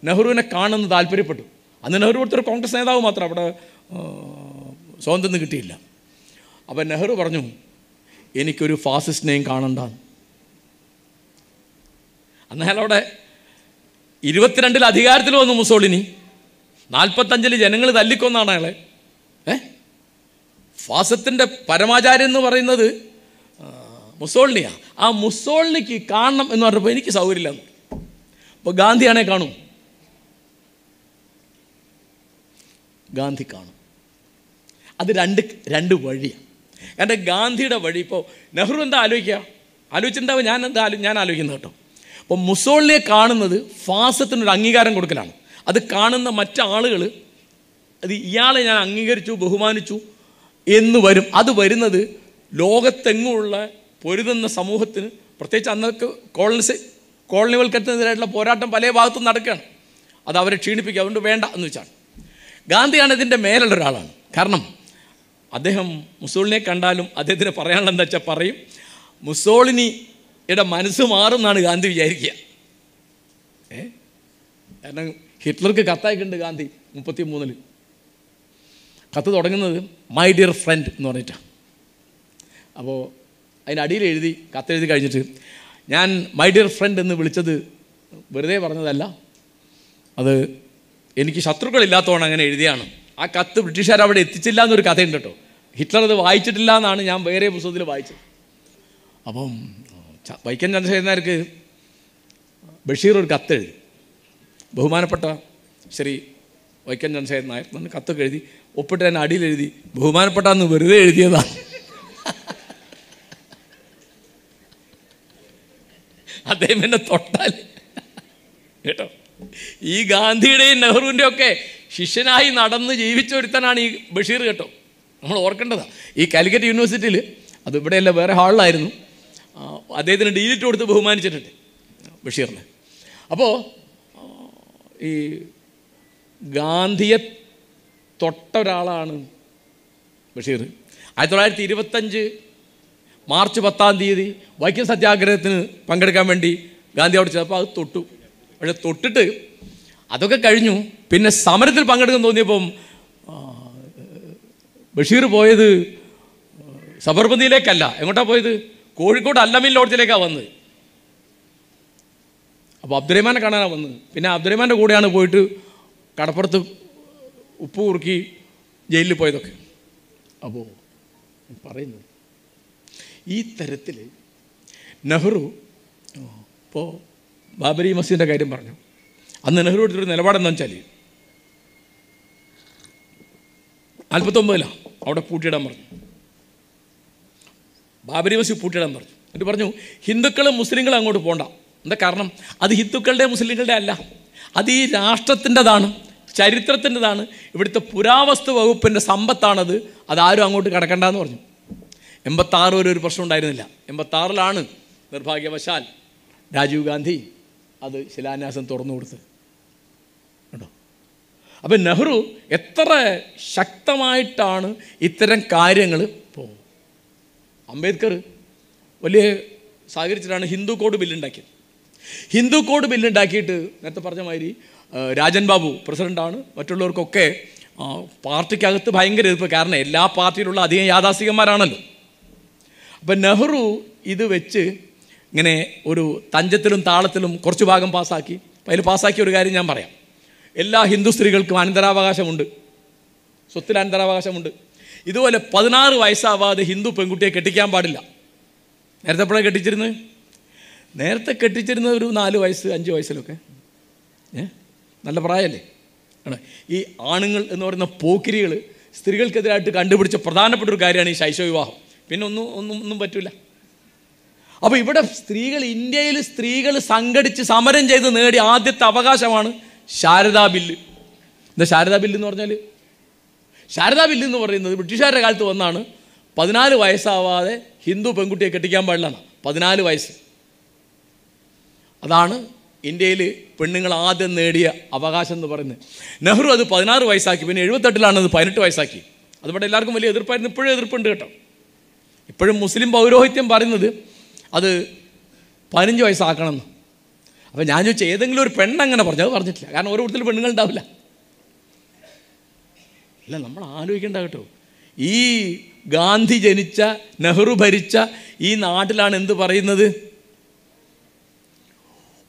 നെഹ്റുവിനെ കാണുന്ന താല്പര്യപ്പെട്ടു അന്ന് നെഹ്റു കൊടുത്ത ഒരു കോൺഗ്രസ് നേതാവ് മാത്രം അവിടെ സ്വാതന്ത്ര്യം കിട്ടിയില്ല അപ്പം നെഹ്റു പറഞ്ഞു എനിക്കൊരു ഫാസിസ്റ്റിനെയും കാണണ്ട അന്നേരം അവിടെ ഇരുപത്തിരണ്ടിൽ അധികാരത്തിൽ വന്നു മുസോളിനി നാൽപ്പത്തഞ്ചിൽ ജനങ്ങൾ തല്ലിക്കൊന്നാണ് അയാളെ ഏ ഫാസത്തിൻ്റെ പരമാചാര്യം എന്ന് പറയുന്നത് മുസോളിനിയാണ് ആ മുസോളിനിക്ക് കാണണം എന്ന് പറഞ്ഞപ്പോൾ എനിക്ക് സൗകര്യമില്ല അപ്പോൾ ഗാന്ധിയാണെ കാണും ഗാന്ധി കാണും അത് രണ്ട് രണ്ട് വഴിയാണ് എൻ്റെ ഗാന്ധിയുടെ വഴി ഇപ്പോൾ നെഹ്റു എന്താ ആലോചിക്കുക ആലോചിച്ചിട്ടുണ്ടാവും ഞാൻ എന്താ ഞാൻ ആലോചിക്കുന്നത് കേട്ടോ അപ്പോൾ മുസോളിനെ കാണുന്നത് ഫാസത്തിനൊരു അംഗീകാരം കൊടുക്കലാണ് അത് കാണുന്ന മറ്റാളുകൾ അത് ഇയാളെ ഞാൻ അംഗീകരിച്ചു ബഹുമാനിച്ചു എന്ന് വരും അത് വരുന്നത് ലോകത്തെങ്ങുമുള്ള പൊരുതുന്ന സമൂഹത്തിന് പ്രത്യേകിച്ച് അന്നൊക്കെ കോളനിസ് കോളനിവൽക്കരണത്തിനെതിരായിട്ടുള്ള പോരാട്ടം പല ഭാഗത്തും നടക്കുകയാണ് അത് അവരെ ക്ഷീണിപ്പിക്കുക അതുകൊണ്ട് വേണ്ട എന്ന് വെച്ചാണ് ഗാന്ധിയാണ് ഇതിൻ്റെ മേലുള്ള ഒരാളാണ് കാരണം അദ്ദേഹം മുസോളിനെ കണ്ടാലും അദ്ദേഹത്തിന് പറയാനുള്ള എന്താ വെച്ചാൽ പറയും മുസോളിനിയുടെ മനസ്സ് മാറും എന്നാണ് ഗാന്ധി വിചാരിക്കുക ഏ കാരണം ഹിറ്റ്ലർക്ക് കത്തായിട്ടുണ്ട് ഗാന്ധി മുപ്പത്തി മൂന്നിൽ കത്ത് തുടങ്ങുന്നത് മൈ ഡിയർ ഫ്രണ്ട് എന്ന് പറഞ്ഞിട്ടാണ് അപ്പോൾ അതിനടിയിൽ എഴുതി കത്തെഴുതി കഴിഞ്ഞിട്ട് ഞാൻ മൈ ഡിയർ ഫ്രണ്ട് എന്ന് വിളിച്ചത് വെറുതെ പറഞ്ഞതല്ല അത് എനിക്ക് ശത്രുക്കളില്ലാത്തതുകൊണ്ട് അങ്ങനെ എഴുതിയാണ് ആ കത്ത് ബ്രിട്ടീഷുകാർ അവിടെ എത്തിച്ചില്ല എന്നൊരു കഥയുണ്ട് കേട്ടോ ഹിറ്റ്ലർ അത് വായിച്ചിട്ടില്ല എന്നാണ് ഞാൻ വേറെ പുസ്തകത്തിൽ വായിച്ചത് അപ്പം വൈക്കം ചന്ദ്രശേഖരനാർക്ക് ബഷീർ ഒരു എഴുതി ബഹുമാനപ്പെട്ട ശ്രീ വൈക്കം ചന്ദ്രശേഖരൻ നായർ നിന്ന് കത്തൊക്കെ എഴുതി ഒപ്പിട്ട് തന്നെ അടിയിൽ എഴുതി ബഹുമാനപ്പെട്ടാന്ന് വെറുതെ എഴുതിയതാണ് അദ്ദേഹം എന്നെ തൊട്ടാൽ കേട്ടോ ഈ ഗാന്ധിയുടെയും നെഹ്റുവിൻ്റെ ഒക്കെ ശിഷ്യനായി നടന്ന് ജീവിച്ച ഒരുത്തനാണ് ഈ ബഷീർ കേട്ടോ നമ്മൾ ഓർക്കേണ്ടതാണ് ഈ കാലിക്കറ്റ് യൂണിവേഴ്സിറ്റിയിൽ അത് ഇവിടെയല്ല വേറെ ഹാളിലായിരുന്നു അദ്ദേഹത്തിന് ഡീലിറ്റ് കൊടുത്ത് ബഹുമാനിച്ചിട്ടുണ്ട് ബഷീറിനെ അപ്പോൾ ഈ ഗാന്ധിയെ തൊട്ട ഒരാളാണ് ബഷീർ ആയിരത്തി തൊള്ളായിരത്തി ഇരുപത്തഞ്ച് മാർച്ച് പത്താം തീയതി വൈക്കം സത്യാഗ്രഹത്തിന് പങ്കെടുക്കാൻ വേണ്ടി ഗാന്ധി അവിടെ ചെന്നപ്പോൾ അത് തൊട്ടു പക്ഷെ തൊട്ടിട്ട് അതൊക്കെ കഴിഞ്ഞു പിന്നെ സമരത്തിൽ പങ്കെടുക്കാൻ തോന്നിയപ്പം ബഷീർ പോയത് സബർമതിയിലേക്കല്ല എങ്ങോട്ടാണ് പോയത് കോഴിക്കോട് അല്ലമിൻ ലോഡ്ജിലേക്കാണ് വന്നത് അപ്പോൾ അബ്ദുറഹ്മാനെ കാണാനാണ് വന്നത് പിന്നെ അബ്ദുറഹ്മാൻ്റെ കൂടെയാണ് പോയിട്ട് കടപ്പുറത്ത് ഉപ്പ് കുറുക്കി ജയിലിൽ പോയതൊക്കെ അപ്പോൾ പറയുന്നു ഈ തരത്തിൽ നെഹ്റു ഇപ്പോൾ ബാബരി മസ്ജിദിൻ്റെ കാര്യം പറഞ്ഞു അന്ന് നെഹ്റു എടുത്തൊരു നിലപാടെന്താ വെച്ചാൽ നാൽപ്പത്തൊമ്പതിലാണ് അവിടെ പൂട്ടിയിടാൻ പറഞ്ഞു ബാബരി മസ്ജിദ് പൂട്ടിയിടാൻ പറഞ്ഞു എന്നിട്ട് പറഞ്ഞു ഹിന്ദുക്കളും മുസ്ലിങ്ങളും അങ്ങോട്ട് പോകണ്ട എന്താ കാരണം അത് ഹിന്ദുക്കളുടെ മുസ്ലിങ്ങളുടെ അല്ല അത് ഈ രാഷ്ട്രത്തിൻ്റെതാണ് ചരിത്രത്തിൻ്റെതാണ് ഇവിടുത്തെ പുരാവസ്തു വകുപ്പിൻ്റെ സമ്പത്താണത് അതാരും അങ്ങോട്ട് എന്ന് പറഞ്ഞു എൺപത്താറ് വരെ ഒരു പ്രശ്നം ഉണ്ടായിരുന്നില്ല എൺപത്താറിലാണ് നിർഭാഗ്യവശാൽ രാജീവ് ഗാന്ധി അത് ശിലാന്യാസം തുറന്നു കൊടുത്തത് കേട്ടോ അപ്പം നെഹ്റു എത്ര ശക്തമായിട്ടാണ് ഇത്തരം കാര്യങ്ങൾ പോകുന്നത് അംബേദ്കർ വലിയ സഹകരിച്ചിട്ടാണ് ഹിന്ദു കോഡ് ബില്ലുണ്ടാക്കിയത് ഹിന്ദു കോഡ് ബില്ലുണ്ടാക്കിയിട്ട് നേരത്തെ പറഞ്ഞ മാതിരി രാജൻ ബാബു പ്രസിഡൻ്റാണ് മറ്റുള്ളവർക്കൊക്കെ പാർട്ടിക്കകത്ത് ഭയങ്കര എതിർപ്പ് കാരണം എല്ലാ പാർട്ടിയിലുള്ള അധികം യാഥാസ്ഥികന്മാരാണല്ലോ അപ്പം നെഹ്റു ഇത് വെച്ച് ഇങ്ങനെ ഒരു തഞ്ചത്തിലും താളത്തിലും കുറച്ച് ഭാഗം പാസ്സാക്കി അതിൽ പാസ്സാക്കിയ ഒരു കാര്യം ഞാൻ പറയാം എല്ലാ ഹിന്ദു സ്ത്രീകൾക്കും അനന്തരാവകാശമുണ്ട് സ്വത്തിൽ അനന്തരാവകാശമുണ്ട് ഇതുപോലെ പതിനാറ് വയസ്സാവാതെ ഹിന്ദു പെൺകുട്ടിയെ കെട്ടിക്കാൻ പാടില്ല നേരത്തെ എപ്പോഴാണ് കെട്ടിച്ചിരുന്നത് നേരത്തെ കെട്ടിച്ചിരുന്ന ഒരു നാല് വയസ്സ് അഞ്ച് വയസ്സിലൊക്കെ ഏ നല്ല പ്രായമല്ലേ ആണ് ഈ ആണുങ്ങൾ എന്ന് പറയുന്ന പോക്കിരികൾ സ്ത്രീകൾക്കെതിരായിട്ട് കണ്ടുപിടിച്ച പ്രധാനപ്പെട്ട ഒരു കാര്യമാണ് ഈ ശൈശവ വിവാഹം പിന്നെ ഒന്നും ഒന്നും ഒന്നും പറ്റില്ല അപ്പോൾ ഇവിടെ സ്ത്രീകൾ ഇന്ത്യയിൽ സ്ത്രീകൾ സംഘടിച്ച് സമരം ചെയ്ത് നേടിയ ആദ്യത്തെ അവകാശമാണ് ശാരദാ ബില്ല് എന്താ ശാരദാ ബില്ല് എന്ന് പറഞ്ഞാൽ ശാരദാ ബില്ല് എന്ന് പറയുന്നത് ബ്രിട്ടീഷുകാരുടെ കാലത്ത് വന്നാണ് പതിനാല് വയസ്സാവാതെ ഹിന്ദു പെൺകുട്ടിയെ കെട്ടിക്കാൻ പാടില്ലാണ് പതിനാല് വയസ്സ് അതാണ് ഇന്ത്യയിൽ പെണ്ണുങ്ങൾ ആദ്യം നേടിയ അവകാശം എന്ന് പറയുന്നത് നെഹ്റു അത് പതിനാറ് വയസ്സാക്കി പിന്നെ എഴുപത്തെട്ടിലാണത് അത് പതിനെട്ട് വയസ്സാക്കി അതുപോലെ എല്ലാവർക്കും വലിയ എതിർപ്പായിരുന്നു ഇപ്പോഴും എതിർപ്പുണ്ട് കേട്ടോ ഇപ്പോഴും മുസ്ലിം പൗരോഹിത്യം പറയുന്നത് അത് പതിനഞ്ച് വയസ്സാക്കണം എന്ന് അപ്പോൾ ഞാൻ ചോദിച്ചാൽ ഏതെങ്കിലും ഒരു പെണ്ണങ്ങനെ പറഞ്ഞു അത് പറഞ്ഞിട്ടില്ല കാരണം ഓരോ പെണ്ണുങ്ങൾ ഉണ്ടാവില്ല ഇല്ല നമ്മൾ ആലോചിക്കേണ്ട കേട്ടോ ഈ ഗാന്ധി ജനിച്ച നെഹ്റു ഭരിച്ച ഈ നാട്ടിലാണ് എന്ത് പറയുന്നത്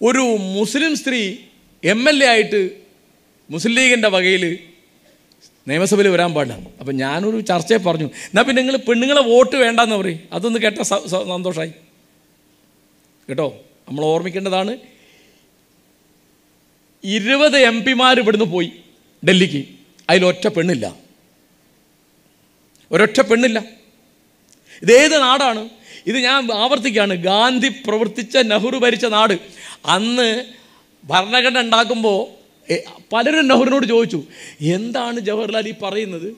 ഒരു മുസ്ലിം സ്ത്രീ എം എൽ എ ആയിട്ട് മുസ്ലിം ലീഗിൻ്റെ വകയിൽ നിയമസഭയിൽ വരാൻ പാടില്ല അപ്പം ഞാനൊരു ചർച്ചയെ പറഞ്ഞു എന്നാൽ പിന്നെ നിങ്ങൾ പെണ്ണുങ്ങളെ വോട്ട് വേണ്ടെന്ന് പറയും അതൊന്ന് കേട്ട സന്തോഷമായി കേട്ടോ നമ്മൾ ഓർമ്മിക്കേണ്ടതാണ് ഇരുപത് എം പിമാർ ഇവിടുന്ന് പോയി ഡൽഹിക്ക് അതിലൊറ്റ പെണ്ണില്ല ഒരൊറ്റ പെണ്ണില്ല ഇതേത് നാടാണ് ഇത് ഞാൻ ആവർത്തിക്കുകയാണ് ഗാന്ധി പ്രവർത്തിച്ച നെഹ്റു ഭരിച്ച നാട് അന്ന് ഭരണഘടന ഉണ്ടാക്കുമ്പോൾ പലരും നെഹ്റുവിനോട് ചോദിച്ചു എന്താണ് ജവഹർലാൽ ഈ പറയുന്നത്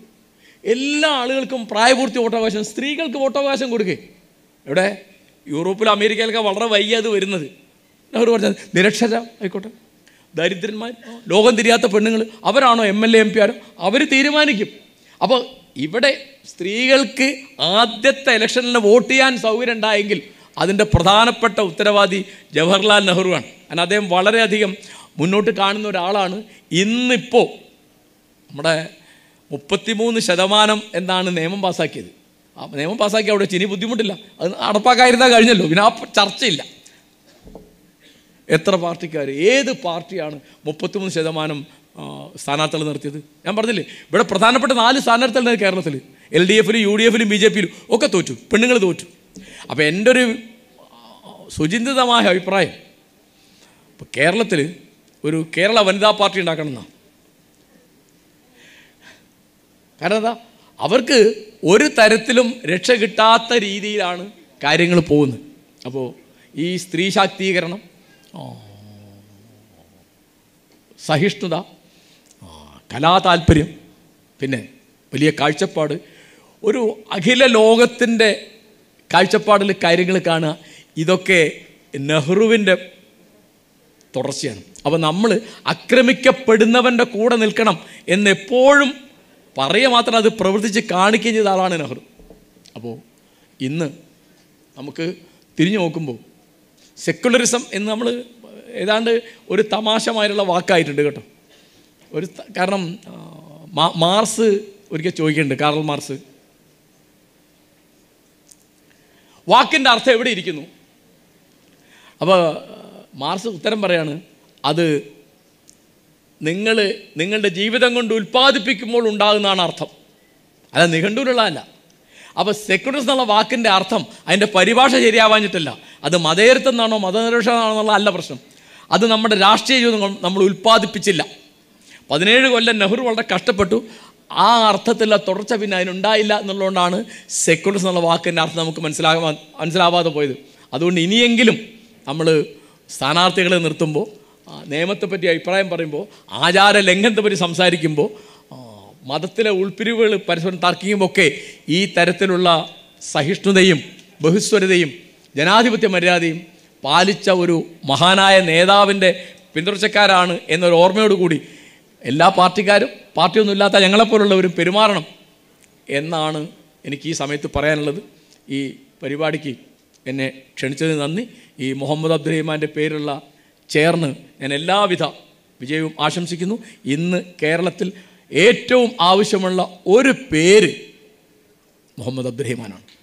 എല്ലാ ആളുകൾക്കും പ്രായപൂർത്തി വോട്ടവകാശം സ്ത്രീകൾക്ക് വോട്ടവകാശം കൊടുക്കേ എവിടെ യൂറോപ്പിലും അമേരിക്കയിലൊക്കെ വളരെ വൈകിയ വരുന്നത് നെഹ്റു പറഞ്ഞത് നിരക്ഷര ആയിക്കോട്ടെ ദരിദ്രന്മാർ ലോകം തിരിയാത്ത പെണ്ണുങ്ങൾ അവരാണോ M L A M P ആരോ അവർ തീരുമാനിക്കും അപ്പോൾ ഇവിടെ സ്ത്രീകൾക്ക് ആദ്യത്തെ ഇലക്ഷനിൽ വോട്ട് ചെയ്യാൻ സൗകര്യം ഉണ്ടായെങ്കിൽ അതിൻ്റെ പ്രധാനപ്പെട്ട ഉത്തരവാദി ജവഹർലാൽ നെഹ്റുവാണ് കാരണം അദ്ദേഹം വളരെയധികം മുന്നോട്ട് കാണുന്ന ഒരാളാണ് ഇന്നിപ്പോൾ നമ്മുടെ മുപ്പത്തിമൂന്ന് ശതമാനം എന്നാണ് നിയമം പാസ്സാക്കിയത് ആ നിയമം പാസ്സാക്കി അവിടെ ഇനി ബുദ്ധിമുട്ടില്ല അത് നടപ്പാക്കായിരുന്നാൽ കഴിഞ്ഞല്ലോ പിന്നെ ആ ചർച്ചയില്ല എത്ര പാർട്ടിക്കാർ ഏത് പാർട്ടിയാണ് മുപ്പത്തിമൂന്ന് ശതമാനം സ്ഥാനാർത്ഥികൾ നിർത്തിയത് ഞാൻ പറഞ്ഞില്ലേ ഇവിടെ പ്രധാനപ്പെട്ട നാല് സ്ഥാനാർത്ഥികളുണ്ട് കേരളത്തിൽ എൽ ഡി എഫിലും യു ഡി എഫിലും ബി ജെ പിയിലും ഒക്കെ തോറ്റു പെണ്ണുങ്ങൾ തോറ്റു അപ്പോൾ എൻ്റെ ഒരു സുചിന്തിതമായ അഭിപ്രായം ഇപ്പോൾ കേരളത്തിൽ ഒരു കേരള വനിതാ പാർട്ടി ഉണ്ടാക്കണം എന്നാണ് കാരണം എന്താ അവർക്ക് ഒരു തരത്തിലും രക്ഷ കിട്ടാത്ത രീതിയിലാണ് കാര്യങ്ങൾ പോകുന്നത് അപ്പോൾ ഈ സ്ത്രീ ശാക്തീകരണം സഹിഷ്ണുത കലാതാല്പര്യം പിന്നെ വലിയ കാഴ്ചപ്പാട് ഒരു അഖില ലോകത്തിൻ്റെ കാഴ്ചപ്പാടിൽ കാര്യങ്ങൾ കാണുക ഇതൊക്കെ നെഹ്റുവിൻ്റെ തുടർച്ചയാണ് അപ്പോൾ നമ്മൾ ആക്രമിക്കപ്പെടുന്നവൻ്റെ കൂടെ നിൽക്കണം എന്നെപ്പോഴും പറയുക മാത്രം അത് പ്രവർത്തിച്ച് കാണിക്കുകയും ചെയ്ത ആളാണ് നെഹ്റു അപ്പോൾ ഇന്ന് നമുക്ക് തിരിഞ്ഞു നോക്കുമ്പോൾ സെക്കുലറിസം എന്ന് നമ്മൾ ഏതാണ്ട് ഒരു തമാശമായിട്ടുള്ള വാക്കായിട്ടുണ്ട് കേട്ടോ ഒരു കാരണം മാർസ് ഒരിക്കൽ ചോദിക്കുന്നുണ്ട് കാർൾ മാർസ് വാക്കിൻ്റെ അർത്ഥം എവിടെ ഇരിക്കുന്നു അപ്പോൾ മാർസ് ഉത്തരം പറയാണ് അത് നിങ്ങൾ നിങ്ങളുടെ ജീവിതം കൊണ്ട് ഉൽപ്പാദിപ്പിക്കുമ്പോൾ ഉണ്ടാകുന്നതാണ് അർത്ഥം അല്ല നിഘണ്ടൂരുള്ളതല്ല അപ്പോൾ സെക്യുലർസ് എന്നുള്ള വാക്കിൻ്റെ അർത്ഥം അതിൻ്റെ പരിഭാഷ ശരിയാവാഞ്ഞിട്ടില്ല അത് മതേരത്വം എന്നാണോ മതനിരക്ഷ എന്നുള്ള അല്ല പ്രശ്നം അത് നമ്മുടെ രാഷ്ട്രീയ ജീവിതം നമ്മൾ ഉൽപ്പാദിപ്പിച്ചില്ല പതിനേഴ് കൊല്ലം നെഹ്റു വളരെ കഷ്ടപ്പെട്ടു ആ അർത്ഥത്തിലുള്ള തുടർച്ച പിന്നെ അതിനുണ്ടായില്ല എന്നുള്ളതുകൊണ്ടാണ് സെക്യുലറിസം എന്നുള്ള വാക്കിൻ്റെ അർത്ഥം നമുക്ക് മനസ്സിലാകാൻ മനസ്സിലാവാതെ പോയത് അതുകൊണ്ട് ഇനിയെങ്കിലും നമ്മൾ സ്ഥാനാർത്ഥികളെ നിർത്തുമ്പോൾ നിയമത്തെ പറ്റി അഭിപ്രായം പറയുമ്പോൾ ആചാര ലംഘനത്തെ പറ്റി സംസാരിക്കുമ്പോൾ മതത്തിലെ ഉൾപ്പിരിവുകൾ പരസ്പരം ഒക്കെ ഈ തരത്തിലുള്ള സഹിഷ്ണുതയും ബഹുസ്വരതയും ജനാധിപത്യ മര്യാദയും പാലിച്ച ഒരു മഹാനായ നേതാവിൻ്റെ പിന്തുടർച്ചക്കാരാണ് എന്നൊരു ഓർമ്മയോടുകൂടി എല്ലാ പാർട്ടിക്കാരും പാർട്ടിയൊന്നുമില്ലാത്ത ഇല്ലാത്ത ഞങ്ങളെപ്പോലുള്ളവരും പെരുമാറണം എന്നാണ് എനിക്ക് ഈ സമയത്ത് പറയാനുള്ളത് ഈ പരിപാടിക്ക് എന്നെ ക്ഷണിച്ചതിന് നന്ദി ഈ മുഹമ്മദ് അബ്ദുറഹിമാൻ്റെ പേരുള്ള ചേർന്ന് ഞാൻ എല്ലാവിധ വിജയവും ആശംസിക്കുന്നു ഇന്ന് കേരളത്തിൽ ഏറ്റവും ആവശ്യമുള്ള ഒരു പേര് മുഹമ്മദ് അബ്ദുറഹിമാനാണ്